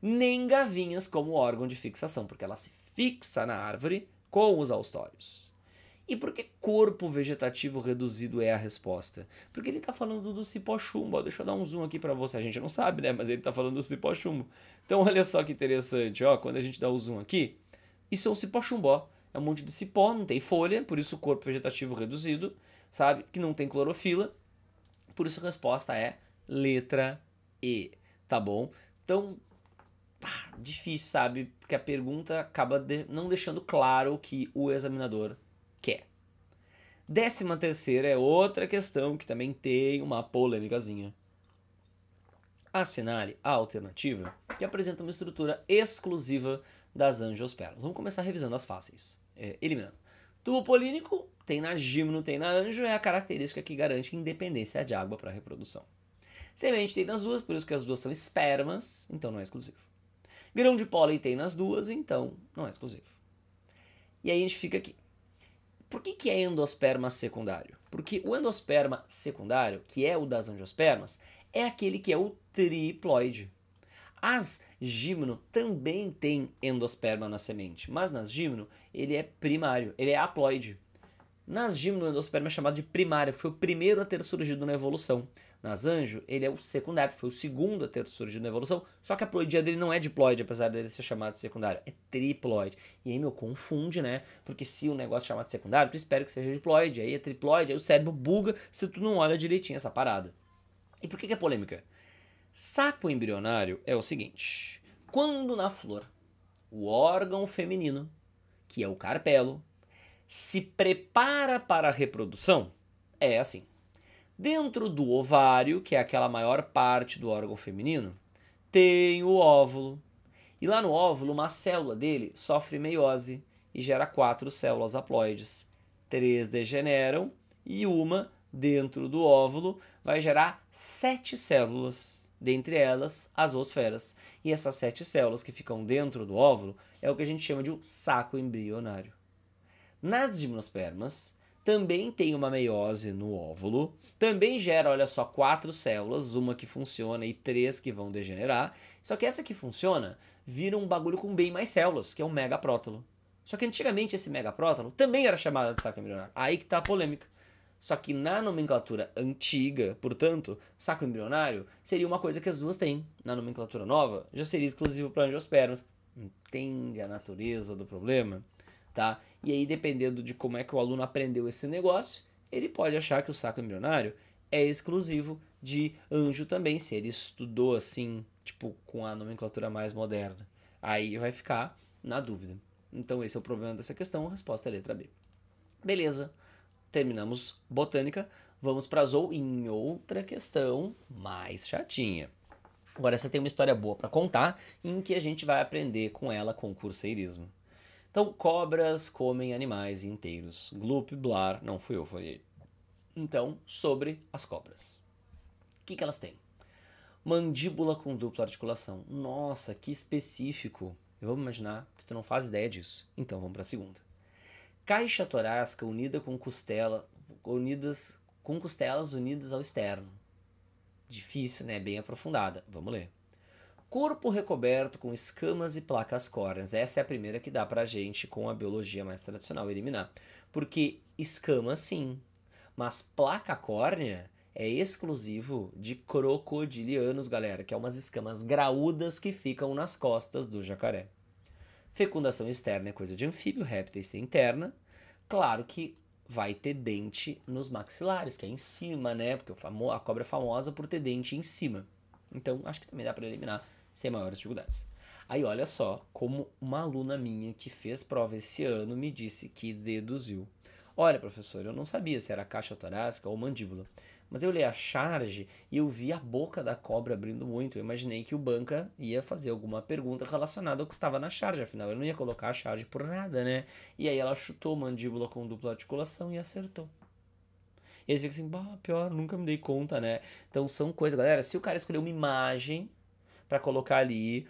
Nem gavinhas como órgão de fixação, porque ela se fixa na árvore com os austórios. E por que corpo vegetativo reduzido é a resposta? Porque ele está falando do cipó chumbo. Ó, deixa eu dar um zoom aqui para você. A gente não sabe, né? Mas ele está falando do cipó chumbo. Então (laughs) olha só que interessante. Ó, quando a gente dá o zoom aqui, isso é um cipó chumbo É um monte de cipó, não tem folha, por isso corpo vegetativo reduzido, sabe? Que não tem clorofila. Por isso a resposta é letra E, tá bom? Então, difícil, sabe? Porque a pergunta acaba de não deixando claro que o examinador quer. Décima terceira é outra questão que também tem uma polêmicazinha. Assinale a alternativa que apresenta uma estrutura exclusiva das angiospermas. Vamos começar revisando as fáceis, é, eliminando. Tubo polínico tem na gimno, tem na anjo, é a característica que garante independência é de água para a reprodução. Semente tem nas duas, por isso que as duas são espermas, então não é exclusivo. Grão de pólen tem nas duas, então não é exclusivo. E aí a gente fica aqui. Por que, que é endosperma secundário? Porque o endosperma secundário, que é o das angiospermas, é aquele que é o triploide. As gimno também têm endosperma na semente, mas nas gimno ele é primário, ele é haploide. Nas gimno, o endosperma é chamado de primário, porque foi o primeiro a ter surgido na evolução anjo ele é o secundário, foi o segundo a ter surgido na evolução, só que a ploidia dele não é diploide, apesar dele ser chamado de secundário, é triploide. E aí, meu, confunde, né? Porque se o um negócio é chamado de secundário, tu espera que seja diploide, aí é triploide, aí o cérebro buga se tu não olha direitinho essa parada. E por que, que é polêmica? Saco embrionário é o seguinte: quando na flor, o órgão feminino, que é o carpelo, se prepara para a reprodução, é assim. Dentro do ovário, que é aquela maior parte do órgão feminino, tem o óvulo. E lá no óvulo, uma célula dele sofre meiose e gera quatro células haploides. Três degeneram e uma, dentro do óvulo, vai gerar sete células dentre elas as osferas. E essas sete células que ficam dentro do óvulo é o que a gente chama de um saco embrionário. Nas gimnospermas, também tem uma meiose no óvulo, também gera, olha só, quatro células, uma que funciona e três que vão degenerar. Só que essa que funciona vira um bagulho com bem mais células, que é um megaprótalo. Só que antigamente esse megaprótalo também era chamado de saco embrionário. Aí que tá a polêmica. Só que na nomenclatura antiga, portanto, saco embrionário seria uma coisa que as duas têm. Na nomenclatura nova, já seria exclusivo para angiospermas. Entende a natureza do problema? tá? E aí, dependendo de como é que o aluno aprendeu esse negócio, ele pode achar que o saco embrionário é, é exclusivo de anjo também, se ele estudou assim, tipo, com a nomenclatura mais moderna. Aí vai ficar na dúvida. Então, esse é o problema dessa questão. A resposta é letra B. Beleza. Terminamos botânica. Vamos para Zou em outra questão mais chatinha. Agora, essa tem uma história boa para contar em que a gente vai aprender com ela curseirismo. Então, cobras comem animais inteiros. Gloop, blar, não fui eu, foi ele. Então, sobre as cobras. O que, que elas têm? Mandíbula com dupla articulação. Nossa, que específico. Eu vou imaginar que tu não faz ideia disso. Então, vamos para a segunda. Caixa torácica unida com costela, unidas com costelas unidas ao externo. Difícil, né? Bem aprofundada. Vamos ler corpo recoberto com escamas e placas córneas. Essa é a primeira que dá pra gente com a biologia mais tradicional eliminar. Porque escama sim, mas placa córnea é exclusivo de crocodilianos, galera, que é umas escamas graúdas que ficam nas costas do jacaré. Fecundação externa é coisa de anfíbio, répteis tem interna. Claro que vai ter dente nos maxilares, que é em cima, né? Porque a cobra é famosa por ter dente em cima. Então, acho que também dá para eliminar sem maiores dificuldades. Aí olha só como uma aluna minha que fez prova esse ano me disse que deduziu. Olha, professor, eu não sabia se era caixa torácica ou mandíbula, mas eu li a charge e eu vi a boca da cobra abrindo muito. Eu imaginei que o banca ia fazer alguma pergunta relacionada ao que estava na charge, afinal ele não ia colocar a charge por nada, né? E aí ela chutou mandíbula com dupla articulação e acertou. E aí fica assim, bah, pior, nunca me dei conta, né? Então são coisas, galera. Se o cara escolher uma imagem para colocar ali,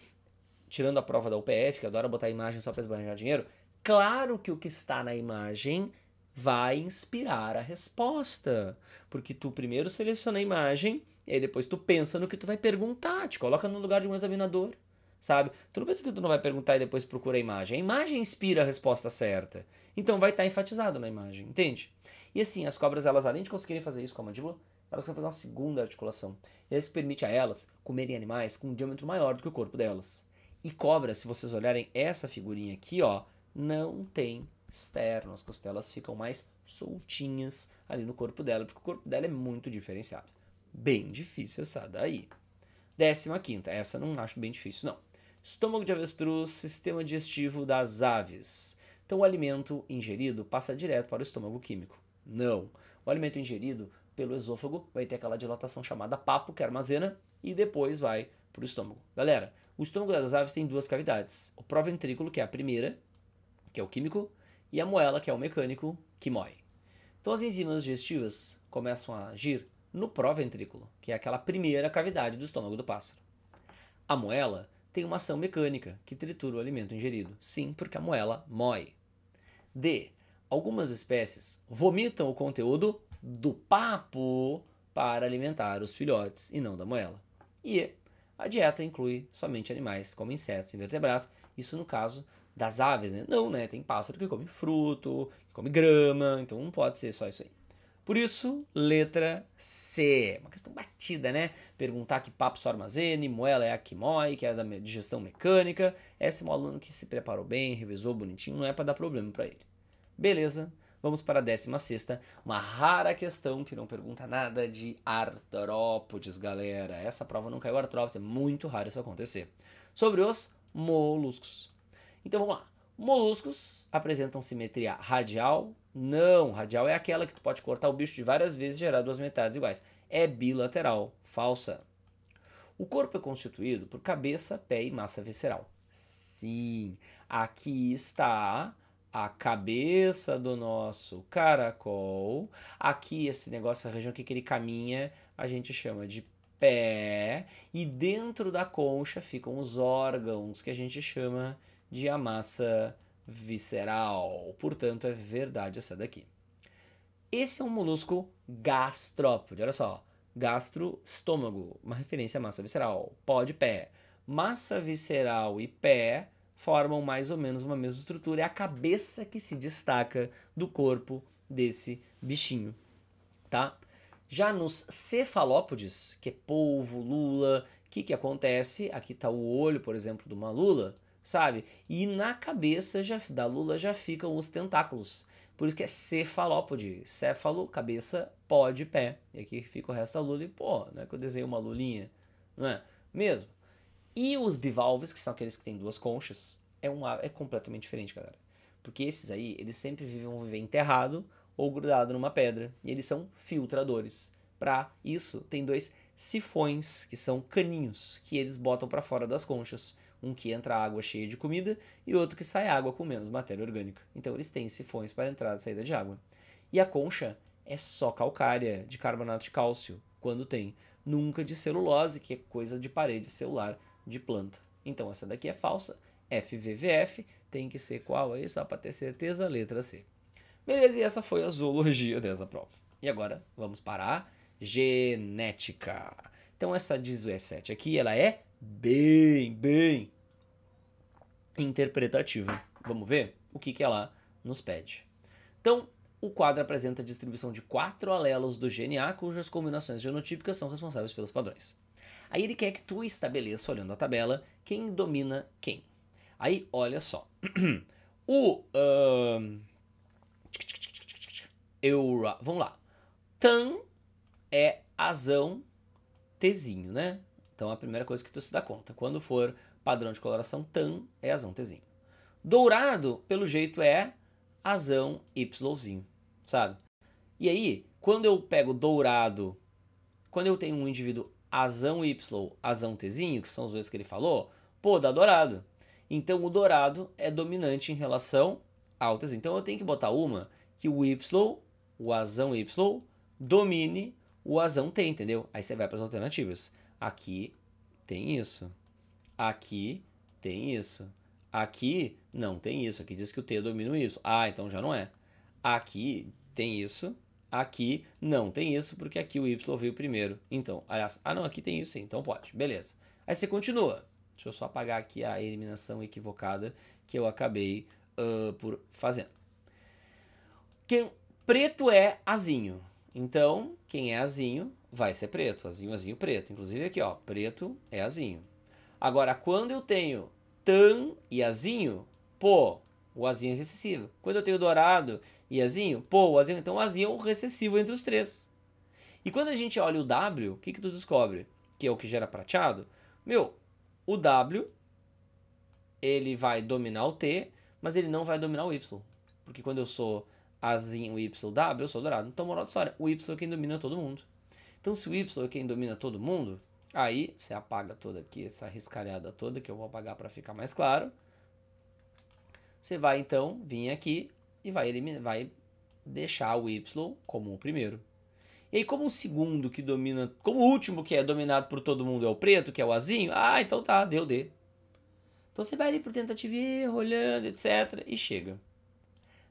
tirando a prova da UPF, que adora botar a imagem só para esbanjar dinheiro, claro que o que está na imagem vai inspirar a resposta. Porque tu primeiro seleciona a imagem, e aí depois tu pensa no que tu vai perguntar, te coloca no lugar de um examinador, sabe? Tu não pensa que tu não vai perguntar e depois procura a imagem. A imagem inspira a resposta certa. Então vai estar tá enfatizado na imagem, entende? E assim, as cobras, elas além de conseguirem fazer isso com a mandíbula, elas vão fazer uma segunda articulação. E isso permite a elas comerem animais com um diâmetro maior do que o corpo delas. E cobra, se vocês olharem essa figurinha aqui, ó, não tem externo, as costelas ficam mais soltinhas ali no corpo dela, porque o corpo dela é muito diferenciado. Bem difícil essa daí. Décima quinta, essa não acho bem difícil não. Estômago de avestruz, sistema digestivo das aves. Então o alimento ingerido passa direto para o estômago químico. Não. O alimento ingerido pelo esôfago, vai ter aquela dilatação chamada papo, que armazena, e depois vai para o estômago. Galera, o estômago das aves tem duas cavidades: o proventrículo, que é a primeira, que é o químico, e a moela, que é o mecânico, que moe. Então as enzimas digestivas começam a agir no proventrículo, que é aquela primeira cavidade do estômago do pássaro. A moela tem uma ação mecânica que tritura o alimento ingerido. Sim, porque a moela moe. D. Algumas espécies vomitam o conteúdo do papo para alimentar os filhotes e não da moela. E a dieta inclui somente animais como insetos, invertebrados, isso no caso das aves, né? Não, né? Tem pássaro que come fruto, que come grama, então não pode ser só isso aí. Por isso, letra C. Uma questão batida, né? Perguntar que papo só armazene, moela é a que moe, que é da digestão mecânica. Esse é um aluno que se preparou bem, revisou bonitinho, não é para dar problema para ele. Beleza, Vamos para a 16, uma rara questão que não pergunta nada de artrópodes, galera. Essa prova não caiu artrópodes, é muito raro isso acontecer. Sobre os moluscos. Então vamos lá. Moluscos apresentam simetria radial? Não, radial é aquela que tu pode cortar o bicho de várias vezes e gerar duas metades iguais. É bilateral, falsa. O corpo é constituído por cabeça, pé e massa visceral. Sim, aqui está a cabeça do nosso caracol. Aqui, esse negócio, essa região aqui que ele caminha, a gente chama de pé. E dentro da concha ficam os órgãos que a gente chama de a massa visceral. Portanto, é verdade essa daqui. Esse é um molusco gastrópode. Olha só. Gastro, estômago, uma referência à massa visceral. Pó de pé. Massa visceral e pé formam mais ou menos uma mesma estrutura. É a cabeça que se destaca do corpo desse bichinho, tá? Já nos cefalópodes, que é polvo, lula, o que, que acontece? Aqui está o olho, por exemplo, de uma lula, sabe? E na cabeça já, da lula já ficam os tentáculos. Por isso que é cefalópode. Céfalo, cabeça, pó de pé. E aqui fica o resto da lula e, pô, não é que eu desenhei uma lulinha, não é? Mesmo. E os bivalves, que são aqueles que têm duas conchas, é, um, é completamente diferente, galera. Porque esses aí, eles sempre vivem, viver enterrado ou grudado numa pedra. E eles são filtradores. Para isso, tem dois sifões, que são caninhos, que eles botam para fora das conchas. Um que entra água cheia de comida e outro que sai água com menos matéria orgânica. Então eles têm sifões para entrada e saída de água. E a concha é só calcária de carbonato de cálcio, quando tem. Nunca de celulose, que é coisa de parede celular de planta. Então essa daqui é falsa. FVVF tem que ser qual aí, só para ter certeza, letra C. Beleza, e essa foi a zoologia dessa prova. E agora vamos para a genética. Então essa 17 aqui, ela é bem, bem interpretativa. Vamos ver o que, que ela nos pede. Então, o quadro apresenta a distribuição de quatro alelos do gene A, cujas combinações genotípicas são responsáveis pelos padrões. Aí ele quer que tu estabeleça, olhando a tabela, quem domina quem. Aí, olha só. (clears throat) o. Uh, Eura. Vamos lá. Tan é azão tezinho, né? Então a primeira coisa que tu se dá conta. Quando for padrão de coloração tan, é azão tezinho. Dourado, pelo jeito, é azão yzinho, sabe? E aí, quando eu pego dourado, quando eu tenho um indivíduo azão Y, azão Tzinho, que são os dois que ele falou, pô, dá dourado. Então o dourado é dominante em relação ao Tzinho. Então eu tenho que botar uma que o Y, o azão Y, domine o azão T, entendeu? Aí você vai para as alternativas. Aqui tem isso. Aqui tem isso. Aqui não tem isso. Aqui diz que o T domina o Y. Ah, então já não é. Aqui tem isso Aqui não tem isso, porque aqui o Y veio primeiro. Então, aliás, ah não, aqui tem isso sim, então pode, beleza. Aí você continua. Deixa eu só apagar aqui a eliminação equivocada que eu acabei uh, por fazendo. Quem preto é azinho. Então, quem é azinho vai ser preto. Azinho, azinho, preto. Inclusive aqui, ó, preto é azinho. Agora, quando eu tenho tan e azinho, pô, o azinho é recessivo. Quando eu tenho dourado e azinho, pô, o azinho, então o azinho é o recessivo entre os três. E quando a gente olha o W, o que, que tu descobre? Que é o que gera prateado? Meu, o W ele vai dominar o T, mas ele não vai dominar o Y. Porque quando eu sou azinho Y W, eu sou dourado. Então, moral da história, o Y é quem domina todo mundo. Então, se o Y é quem domina todo mundo, aí você apaga toda aqui, essa riscalhada toda que eu vou apagar para ficar mais claro. Você vai então vir aqui e vai, eliminar, vai deixar o Y como o primeiro. E aí, como o segundo que domina, como o último que é dominado por todo mundo é o preto, que é o Azinho, ah, então tá, deu D. Então você vai ali por tentativa e erro, olhando, etc. E chega.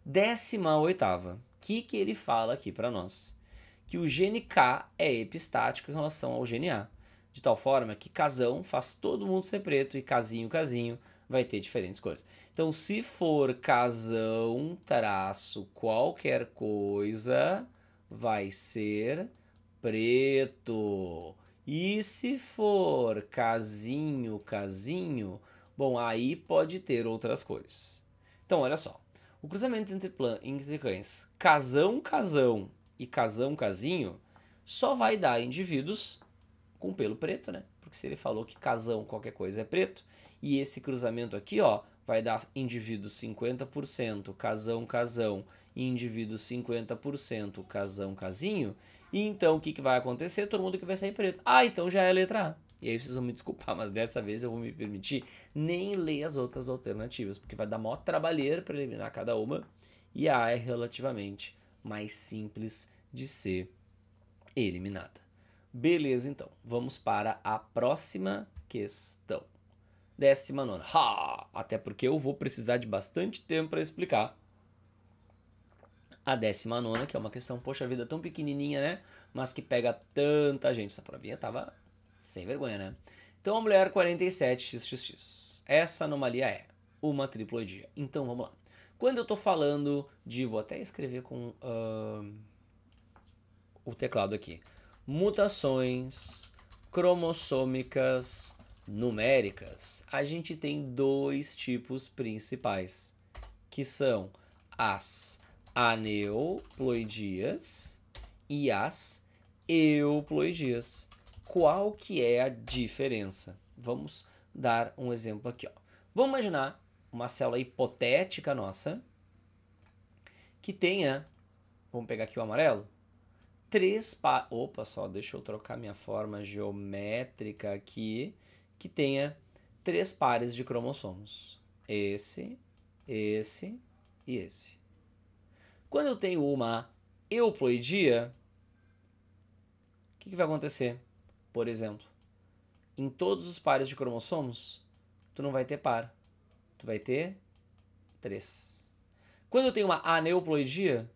Décima oitava. O que, que ele fala aqui para nós? Que o gene K é epistático em relação ao gene A. De tal forma que casão faz todo mundo ser preto e casinho, casinho vai ter diferentes cores. Então, se for casão, traço, qualquer coisa, vai ser preto. E se for casinho, casinho, bom, aí pode ter outras cores. Então, olha só. O cruzamento entre, plan entre cães casão, casão e casão, casinho só vai dar indivíduos com pelo preto, né? Porque se ele falou que casão qualquer coisa é preto, e esse cruzamento aqui, ó, vai dar indivíduo 50%, casão, casão, e indivíduo 50%, casão, casinho. E então o que, que vai acontecer? Todo mundo que vai sair preto. Ah, então já é a letra A. E aí vocês vão me desculpar, mas dessa vez eu vou me permitir nem ler as outras alternativas, porque vai dar maior trabalheira para eliminar cada uma. E a A é relativamente mais simples de ser eliminada. Beleza, então, vamos para a próxima questão décima Ha! Até porque eu vou precisar de bastante tempo para explicar a décima nona que é uma questão, poxa vida, tão pequenininha, né? Mas que pega tanta gente. Essa provinha tava sem vergonha, né? Então a mulher 47xxx. Essa anomalia é uma triploidia. Então vamos lá. Quando eu estou falando de. Vou até escrever com uh, o teclado aqui. Mutações cromossômicas numéricas, a gente tem dois tipos principais, que são as aneuploidias e as euploidias. Qual que é a diferença? Vamos dar um exemplo aqui. Ó. Vamos imaginar uma célula hipotética nossa que tenha, vamos pegar aqui o amarelo, três pa... Opa, só deixa eu trocar minha forma geométrica aqui que tenha três pares de cromossomos. Esse, esse e esse. Quando eu tenho uma euploidia, o que, que vai acontecer? Por exemplo, em todos os pares de cromossomos, tu não vai ter par. Tu vai ter três. Quando eu tenho uma aneuploidia,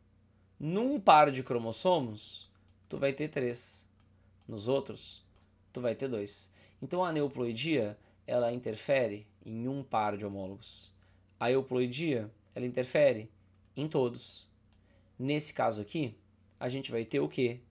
num par de cromossomos, tu vai ter três. Nos outros, tu vai ter dois. Então a aneuploidia, ela interfere em um par de homólogos. A euploidia, ela interfere em todos. Nesse caso aqui, a gente vai ter o quê?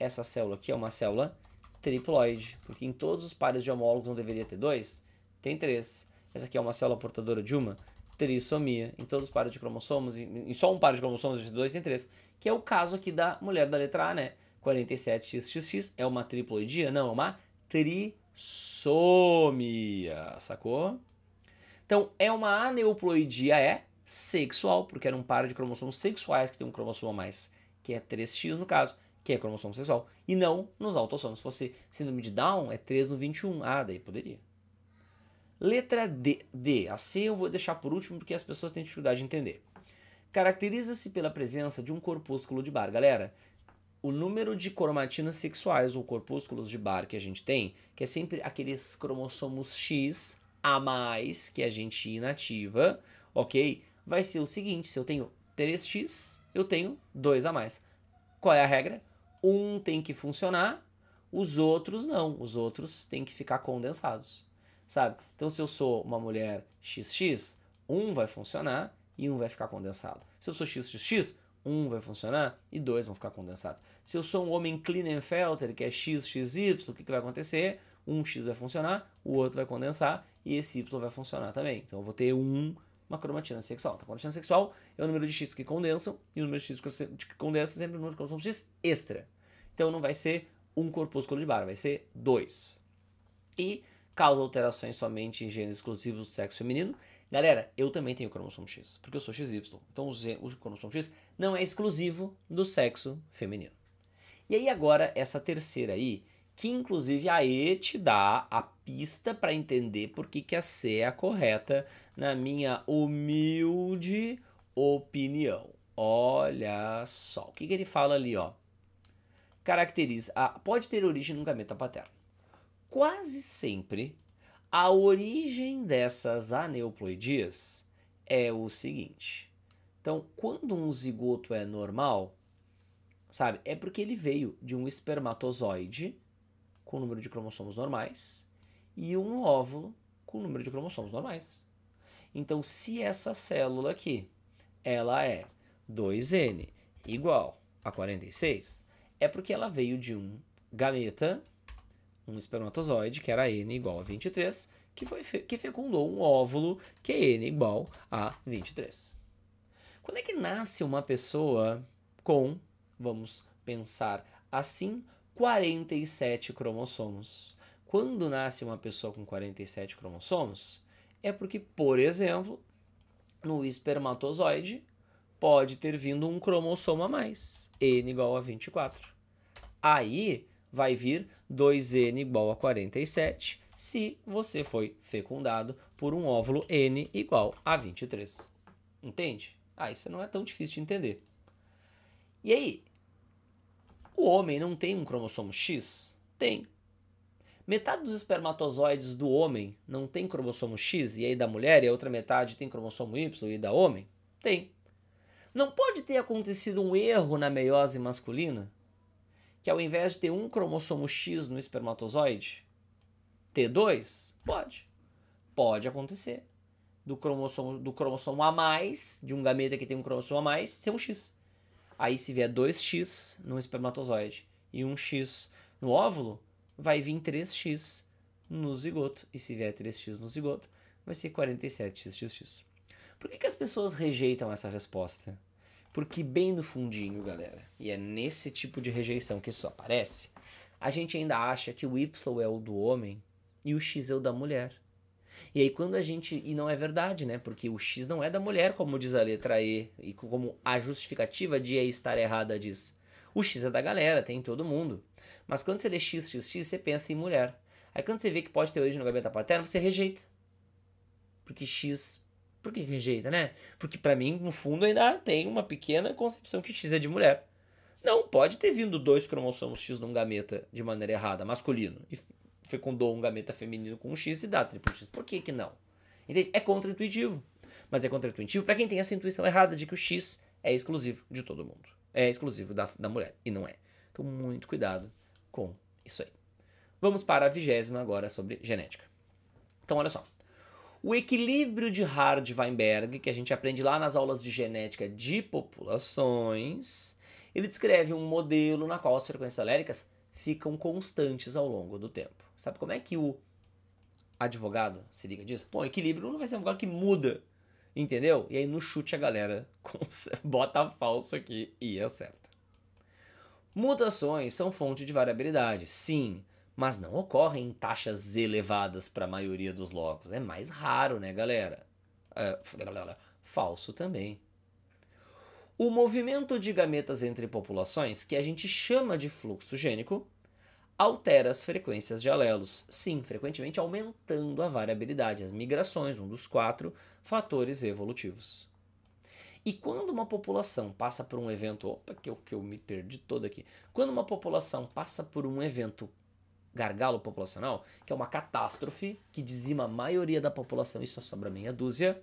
Essa célula aqui é uma célula triploide, porque em todos os pares de homólogos não deveria ter dois, tem três. Essa aqui é uma célula portadora de uma trissomia. Em todos os pares de cromossomos, em só um par de cromossomos, tem dois, tem três. Que é o caso aqui da mulher da letra A, né? 47XXX é uma triploidia? Não, é uma tri somia, sacou? Então, é uma aneuploidia é sexual, porque era um par de cromossomos sexuais que tem um cromossomo a mais, que é 3x no caso, que é cromossomo sexual, e não nos autossomos. Se fosse síndrome de Down, é 3 no 21. Ah, daí poderia. Letra D, D. A assim C eu vou deixar por último porque as pessoas têm dificuldade de entender. Caracteriza-se pela presença de um corpúsculo de bar. Galera, o número de cromatinas sexuais ou corpúsculos de bar que a gente tem, que é sempre aqueles cromossomos X a mais que a gente inativa, ok? Vai ser o seguinte: se eu tenho 3x, eu tenho 2 a mais. Qual é a regra? Um tem que funcionar, os outros não. Os outros têm que ficar condensados, sabe? Então, se eu sou uma mulher XX, um vai funcionar e um vai ficar condensado. Se eu sou XXX, um vai funcionar e dois vão ficar condensados. Se eu sou um homem Klinefelter que é XXY, o que, que vai acontecer? Um X vai funcionar, o outro vai condensar e esse Y vai funcionar também. Então eu vou ter um, uma cromatina sexual. Então, a cromatina sexual é o número de X que condensam e o número de X que condensa é sempre o número de cromossomos X extra. Então não vai ser um corpúsculo de barra, vai ser dois. E causa alterações somente em genes exclusivos do sexo feminino Galera, eu também tenho cromossomo X, porque eu sou XY. Então o, Z, o cromossomo X não é exclusivo do sexo feminino. E aí agora essa terceira aí, que inclusive a E te dá a pista para entender por que, que a C é a correta, na minha humilde opinião. Olha só, o que, que ele fala ali, ó? Caracteriza, a, ah, pode ter origem no gameta paterno. Quase sempre a origem dessas aneuploidias é o seguinte. Então, quando um zigoto é normal, sabe, é porque ele veio de um espermatozoide com número de cromossomos normais e um óvulo com número de cromossomos normais. Então, se essa célula aqui, ela é 2n igual a 46, é porque ela veio de um gameta um espermatozoide, que era N igual a 23, que, foi que fecundou um óvulo, que é N igual a 23. Quando é que nasce uma pessoa com, vamos pensar assim, 47 cromossomos? Quando nasce uma pessoa com 47 cromossomos, é porque, por exemplo, no espermatozoide pode ter vindo um cromossomo a mais, N igual a 24. Aí vai vir 2n igual a 47 se você foi fecundado por um óvulo n igual a 23. Entende? Ah, isso não é tão difícil de entender. E aí, o homem não tem um cromossomo X? Tem. Metade dos espermatozoides do homem não tem cromossomo X e aí da mulher, e a outra metade tem cromossomo Y e da homem? Tem. Não pode ter acontecido um erro na meiose masculina? que ao invés de ter um cromossomo X no espermatozoide, ter dois? Pode. Pode acontecer. Do cromossomo, do cromossomo a mais, de um gameta que tem um cromossomo a mais, ser um X. Aí se vier 2x no espermatozoide e um x no óvulo, vai vir 3x no zigoto. E se vier 3x no zigoto, vai ser 47xxx. Por que, que as pessoas rejeitam essa resposta? Porque bem no fundinho, galera, e é nesse tipo de rejeição que isso aparece, a gente ainda acha que o Y é o do homem e o X é o da mulher. E aí quando a gente. E não é verdade, né? Porque o X não é da mulher, como diz a letra E, e como a justificativa de estar errada diz. O X é da galera, tem em todo mundo. Mas quando você lê x você pensa em mulher. Aí quando você vê que pode ter origem no gaveta paterna, você rejeita. Porque X por que rejeita, né? Porque para mim, no fundo, ainda tem uma pequena concepção que X é de mulher. Não, pode ter vindo dois cromossomos X num gameta de maneira errada, masculino. E fecundou um gameta feminino com um X e dá triplo X. Por que que não? Entende? É contraintuitivo. Mas é contraintuitivo para quem tem essa intuição errada de que o X é exclusivo de todo mundo. É exclusivo da, da mulher. E não é. Então, muito cuidado com isso aí. Vamos para a vigésima agora sobre genética. Então, olha só. O equilíbrio de hard Weinberg, que a gente aprende lá nas aulas de genética de populações, ele descreve um modelo na qual as frequências aléricas ficam constantes ao longo do tempo. Sabe como é que o advogado se liga disso? Bom, equilíbrio não vai ser um lugar que muda, entendeu? E aí no chute a galera (laughs) bota falso aqui e acerta. Mutações são fonte de variabilidade, sim mas não ocorrem em taxas elevadas para a maioria dos locos. É mais raro, né, galera? É, falso também. O movimento de gametas entre populações, que a gente chama de fluxo gênico, altera as frequências de alelos, sim, frequentemente aumentando a variabilidade, as migrações, um dos quatro fatores evolutivos. E quando uma população passa por um evento, opa, que eu, que eu me perdi todo aqui. Quando uma população passa por um evento gargalo populacional, que é uma catástrofe que dizima a maioria da população e só sobra meia dúzia.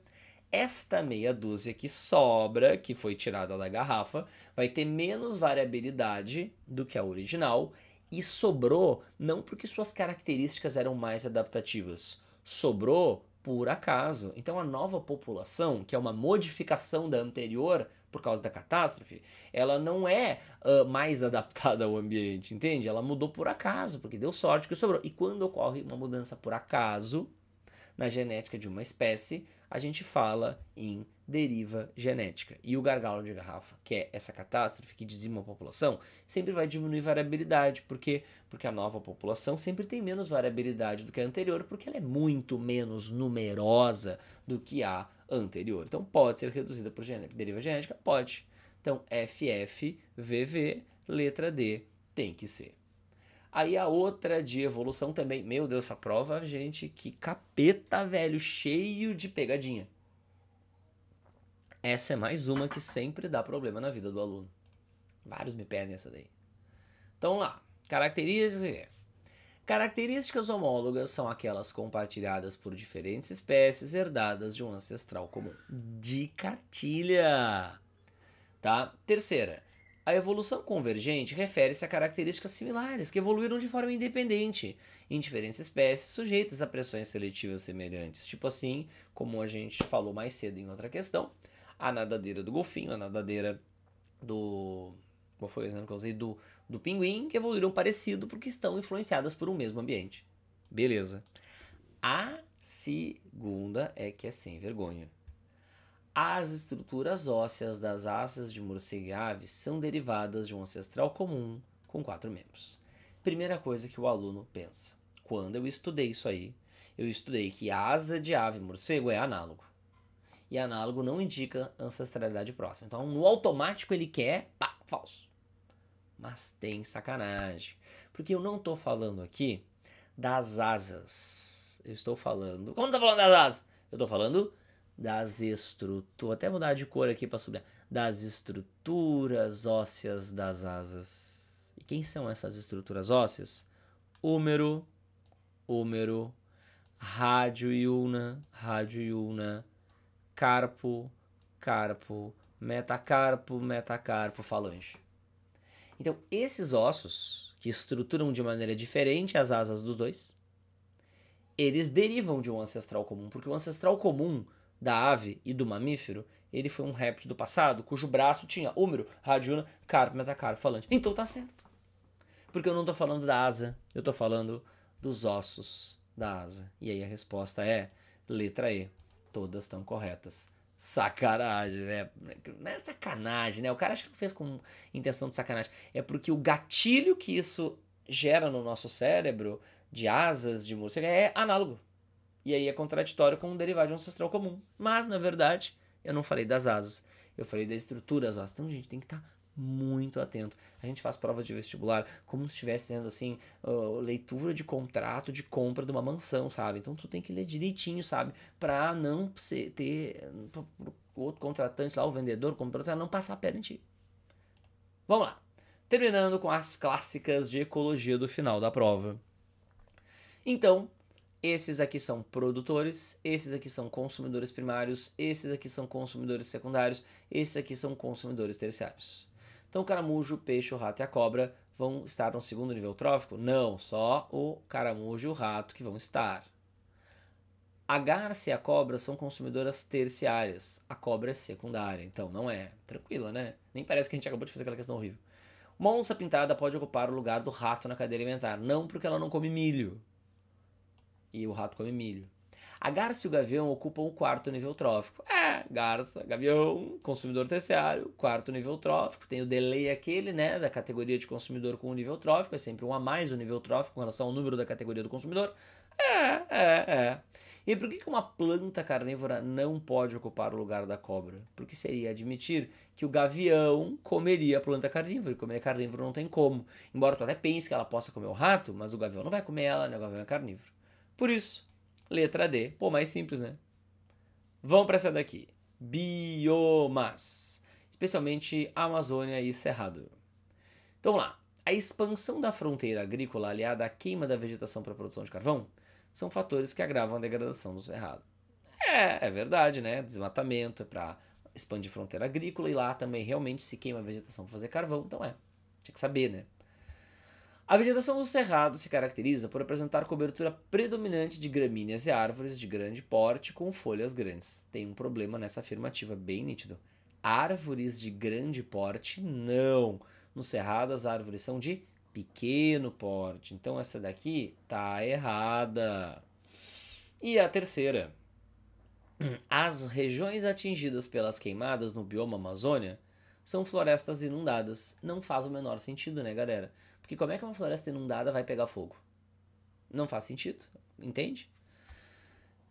Esta meia dúzia que sobra, que foi tirada da garrafa, vai ter menos variabilidade do que a original e sobrou não porque suas características eram mais adaptativas, sobrou por acaso. Então a nova população, que é uma modificação da anterior, por causa da catástrofe, ela não é uh, mais (laughs) adaptada ao ambiente, entende? Ela mudou por acaso, porque deu sorte que sobrou. E quando ocorre uma mudança por acaso na genética de uma espécie, a gente fala em deriva genética. E o gargalo de garrafa, que é essa catástrofe que dizima a população, sempre vai diminuir variabilidade, porque porque a nova população sempre tem menos variabilidade do que a anterior, porque ela é muito menos numerosa do que a anterior. Então pode ser reduzida por deriva genética? Pode. Então FFVV, letra D, tem que ser. Aí a outra de evolução também. Meu Deus, essa prova, gente, que capeta, velho, cheio de pegadinha. Essa é mais uma que sempre dá problema na vida do aluno. Vários me pedem essa daí. Então lá, características. Características homólogas são aquelas compartilhadas por diferentes espécies herdadas de um ancestral comum. De cartilha! Tá? Terceira, a evolução convergente refere-se a características similares que evoluíram de forma independente em diferentes espécies sujeitas a pressões seletivas semelhantes. Tipo assim, como a gente falou mais cedo em outra questão, a nadadeira do golfinho, a nadadeira do. Qual foi o exemplo que eu usei? Do do pinguim que evoluíram parecido porque estão influenciadas por um mesmo ambiente. Beleza. A segunda é que é sem vergonha. As estruturas ósseas das asas de morcego e aves são derivadas de um ancestral comum com quatro membros. Primeira coisa que o aluno pensa. Quando eu estudei isso aí, eu estudei que asa de ave morcego é análogo. E análogo não indica ancestralidade próxima. Então, no automático, ele quer, pá, falso mas tem sacanagem. Porque eu não estou falando aqui das asas. Eu estou falando. Como tá falando das asas? Eu estou falando das estruturas. até mudar de cor aqui para subir. Das estruturas ósseas das asas. E quem são essas estruturas ósseas? Úmero, úmero, rádio iuna, rádio iuna, carpo, carpo, metacarpo, metacarpo, falange. Então, esses ossos, que estruturam de maneira diferente as asas dos dois, eles derivam de um ancestral comum, porque o ancestral comum da ave e do mamífero, ele foi um réptil do passado, cujo braço tinha húmero, radiuna, carpo, metacarpo, falante. Então tá certo. Porque eu não tô falando da asa, eu tô falando dos ossos da asa. E aí a resposta é letra E. Todas estão corretas. Sacanagem, né? Não é sacanagem, né? O cara acho que não fez com intenção de sacanagem. É porque o gatilho que isso gera no nosso cérebro, de asas, de morcego, é análogo. E aí é contraditório com um derivado ancestral comum. Mas, na verdade, eu não falei das asas. Eu falei da estrutura das asas. Então, gente, tem que estar tá muito atento. A gente faz prova de vestibular como se estivesse sendo assim, uh, leitura de contrato de compra de uma mansão, sabe? Então tu tem que ler direitinho, sabe? Pra não ter outro contratante lá, o vendedor, comprador, não passar a perna em ti. Vamos lá. Terminando com as clássicas de ecologia do final da prova. Então, esses aqui são produtores, esses aqui são consumidores primários, esses aqui são consumidores secundários, esses aqui são consumidores terciários. Então o caramujo, o peixe, o rato e a cobra vão estar no segundo nível trófico? Não, só o caramujo e o rato que vão estar. A garça e a cobra são consumidoras terciárias, a cobra é secundária, então não é. Tranquila, né? Nem parece que a gente acabou de fazer aquela questão horrível. Uma onça pintada pode ocupar o lugar do rato na cadeia alimentar, não porque ela não come milho. E o rato come milho. A garça e o gavião ocupam o quarto nível trófico. É, garça, gavião, consumidor terciário, quarto nível trófico. Tem o delay aquele, né, da categoria de consumidor com o nível trófico. É sempre um a mais o nível trófico com relação ao número da categoria do consumidor. É, é, é. E por que uma planta carnívora não pode ocupar o lugar da cobra? Porque seria admitir que o gavião comeria a planta carnívora, e comer carnívoro não tem como. Embora tu até pense que ela possa comer o rato, mas o gavião não vai comer ela, né? O gavião é carnívoro. Por isso, Letra D. Pô, mais simples, né? Vamos para essa daqui. Biomas. Especialmente Amazônia e Cerrado. Então vamos lá. A expansão da fronteira agrícola aliada à queima da vegetação para a produção de carvão são fatores que agravam a degradação do cerrado. É, é verdade, né? Desmatamento é para expandir fronteira agrícola e lá também realmente se queima a vegetação para fazer carvão, então é. Tinha que saber, né? A vegetação do cerrado se caracteriza por apresentar cobertura predominante de gramíneas e árvores de grande porte com folhas grandes. Tem um problema nessa afirmativa bem nítido. Árvores de grande porte, não. No cerrado as árvores são de pequeno porte. Então essa daqui tá errada. E a terceira. As regiões atingidas pelas queimadas no bioma Amazônia são florestas inundadas. Não faz o menor sentido, né, galera? Porque como é que uma floresta inundada vai pegar fogo? Não faz sentido, entende?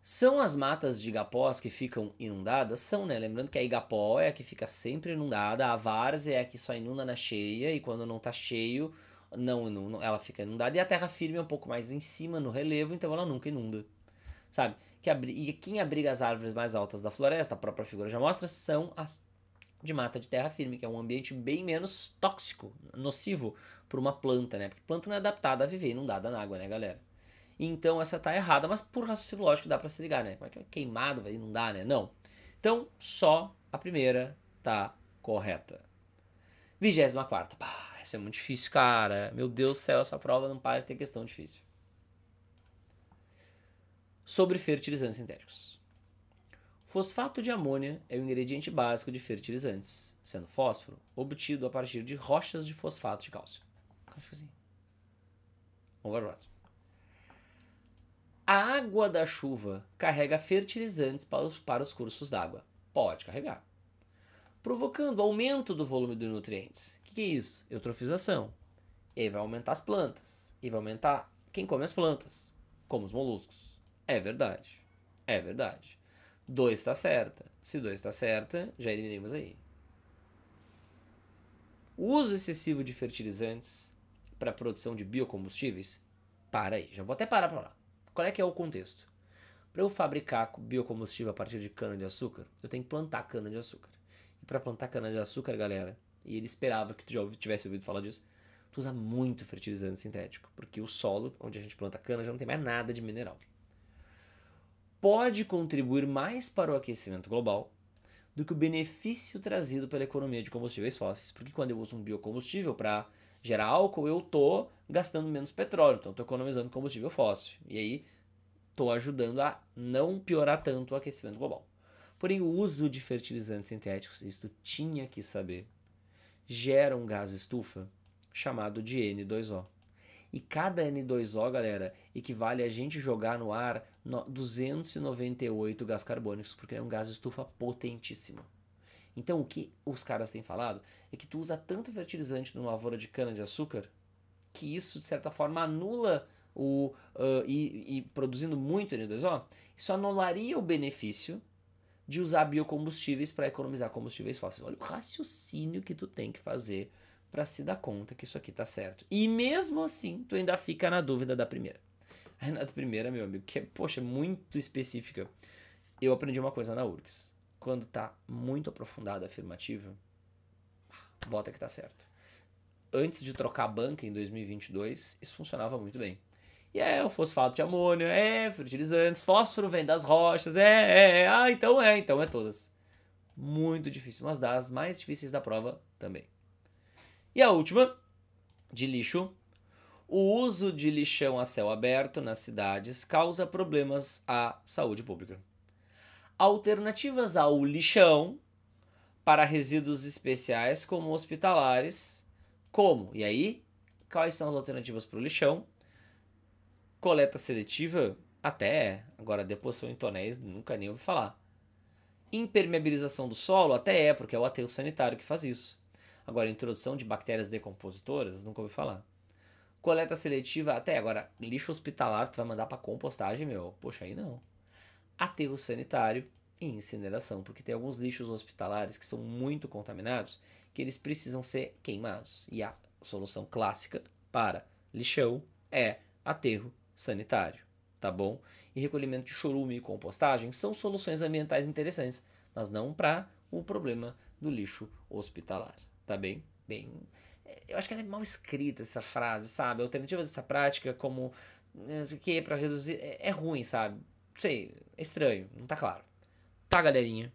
São as matas de igapós que ficam inundadas? São, né? Lembrando que a igapó é a que fica sempre inundada, a várzea é a que só inunda na cheia e quando não tá cheio, não, não ela fica inundada. E a terra firme é um pouco mais em cima, no relevo, então ela nunca inunda. Sabe? Que abri... E quem abriga as árvores mais altas da floresta, a própria figura já mostra, são as de mata de terra firme, que é um ambiente bem menos tóxico, nocivo para uma planta, né? Porque planta não é adaptada a viver inundada na água, né, galera? Então essa tá errada, mas por raciocínio lógico dá para se ligar, né? Como é que é queimado, vai inundar, né? Não. Então só a primeira tá correta. 24 quarta. Essa é muito difícil, cara. Meu Deus do céu, essa prova não para de ter questão difícil. Sobre fertilizantes sintéticos. Fosfato de amônia é o ingrediente básico de fertilizantes, sendo fósforo obtido a partir de rochas de fosfato de cálcio. Vamos para o próximo. A água da chuva carrega fertilizantes para os, para os cursos d'água. Pode carregar. Provocando aumento do volume de nutrientes. O que, que é isso? Eutrofização. E aí vai aumentar as plantas. E vai aumentar quem come as plantas, como os moluscos. É verdade. É verdade. 2 está certa. Se 2 está certa, já eliminamos aí. O uso excessivo de fertilizantes para a produção de biocombustíveis? Para aí, já vou até parar para lá. Qual é que é o contexto? Para eu fabricar biocombustível a partir de cana-de-açúcar, eu tenho que plantar cana-de-açúcar. E para plantar cana-de-açúcar, galera, e ele esperava que tu já tivesse ouvido falar disso, tu usa muito fertilizante sintético, porque o solo onde a gente planta cana já não tem mais nada de mineral pode contribuir mais para o aquecimento global do que o benefício trazido pela economia de combustíveis fósseis, porque quando eu uso um biocombustível para gerar álcool, eu tô gastando menos petróleo, então estou economizando combustível fóssil. E aí estou ajudando a não piorar tanto o aquecimento global. Porém, o uso de fertilizantes sintéticos, isto tinha que saber, gera um gás estufa chamado de N2O. E cada N2O, galera, equivale a gente jogar no ar 298 gás carbônicos, porque é um gás estufa potentíssimo. Então o que os caras têm falado é que tu usa tanto fertilizante numa lavoura de cana-de-açúcar que isso, de certa forma, anula o, uh, e, e, produzindo muito N2O, isso anularia o benefício de usar biocombustíveis para economizar combustíveis fósseis. Olha o raciocínio que tu tem que fazer para se dar conta que isso aqui tá certo. E mesmo assim, tu ainda fica na dúvida da primeira. A primeira, meu amigo, que é, poxa, muito específica. Eu aprendi uma coisa na URGS. Quando tá muito aprofundada a afirmativa, bota que tá certo. Antes de trocar a banca em 2022, isso funcionava muito bem. E é o fosfato de amônio, é fertilizantes, fósforo vem das rochas, é, é, é, ah, então é, então é todas. Muito difícil, mas das mais difíceis da prova também. E a última, de lixo. O uso de lixão a céu aberto nas cidades causa problemas à saúde pública. Alternativas ao lixão para resíduos especiais como hospitalares, como? E aí, quais são as alternativas para o lixão? Coleta seletiva? Até é. Agora, deposição em tonéis, nunca nem ouvi falar. Impermeabilização do solo? Até é, porque é o ateu sanitário que faz isso. Agora, introdução de bactérias decompositoras, nunca ouvi falar. Coleta seletiva, até agora, lixo hospitalar, tu vai mandar para compostagem, meu. Poxa, aí não. Aterro sanitário e incineração, porque tem alguns lixos hospitalares que são muito contaminados, que eles precisam ser queimados. E a solução clássica para lixão é aterro sanitário, tá bom? E recolhimento de chorume e compostagem são soluções ambientais interessantes, mas não para o problema do lixo hospitalar tá bem, bem. Eu acho que ela é mal escrita essa frase, sabe? Alternativas dessa prática como não sei o que para reduzir é, é, ruim, sabe? Não sei, é estranho, não tá claro. Tá, galerinha.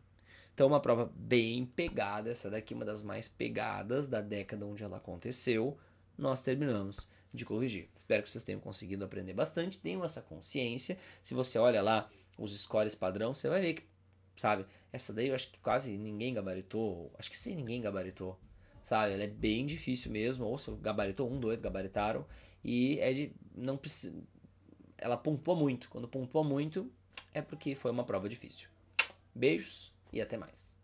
Então uma prova bem pegada, essa daqui é uma das mais pegadas da década onde ela aconteceu. Nós terminamos de corrigir. Espero que vocês tenham conseguido aprender bastante, tenham essa consciência. Se você olha lá os scores padrão, você vai ver que, sabe, essa daí eu acho que quase ninguém gabaritou, acho que sem ninguém gabaritou sabe? Ela é bem difícil mesmo. Ou se gabaritou um, dois, gabaritaram. E é de. Não precisa. Ela pontua muito. Quando pontua muito, é porque foi uma prova difícil. Beijos e até mais.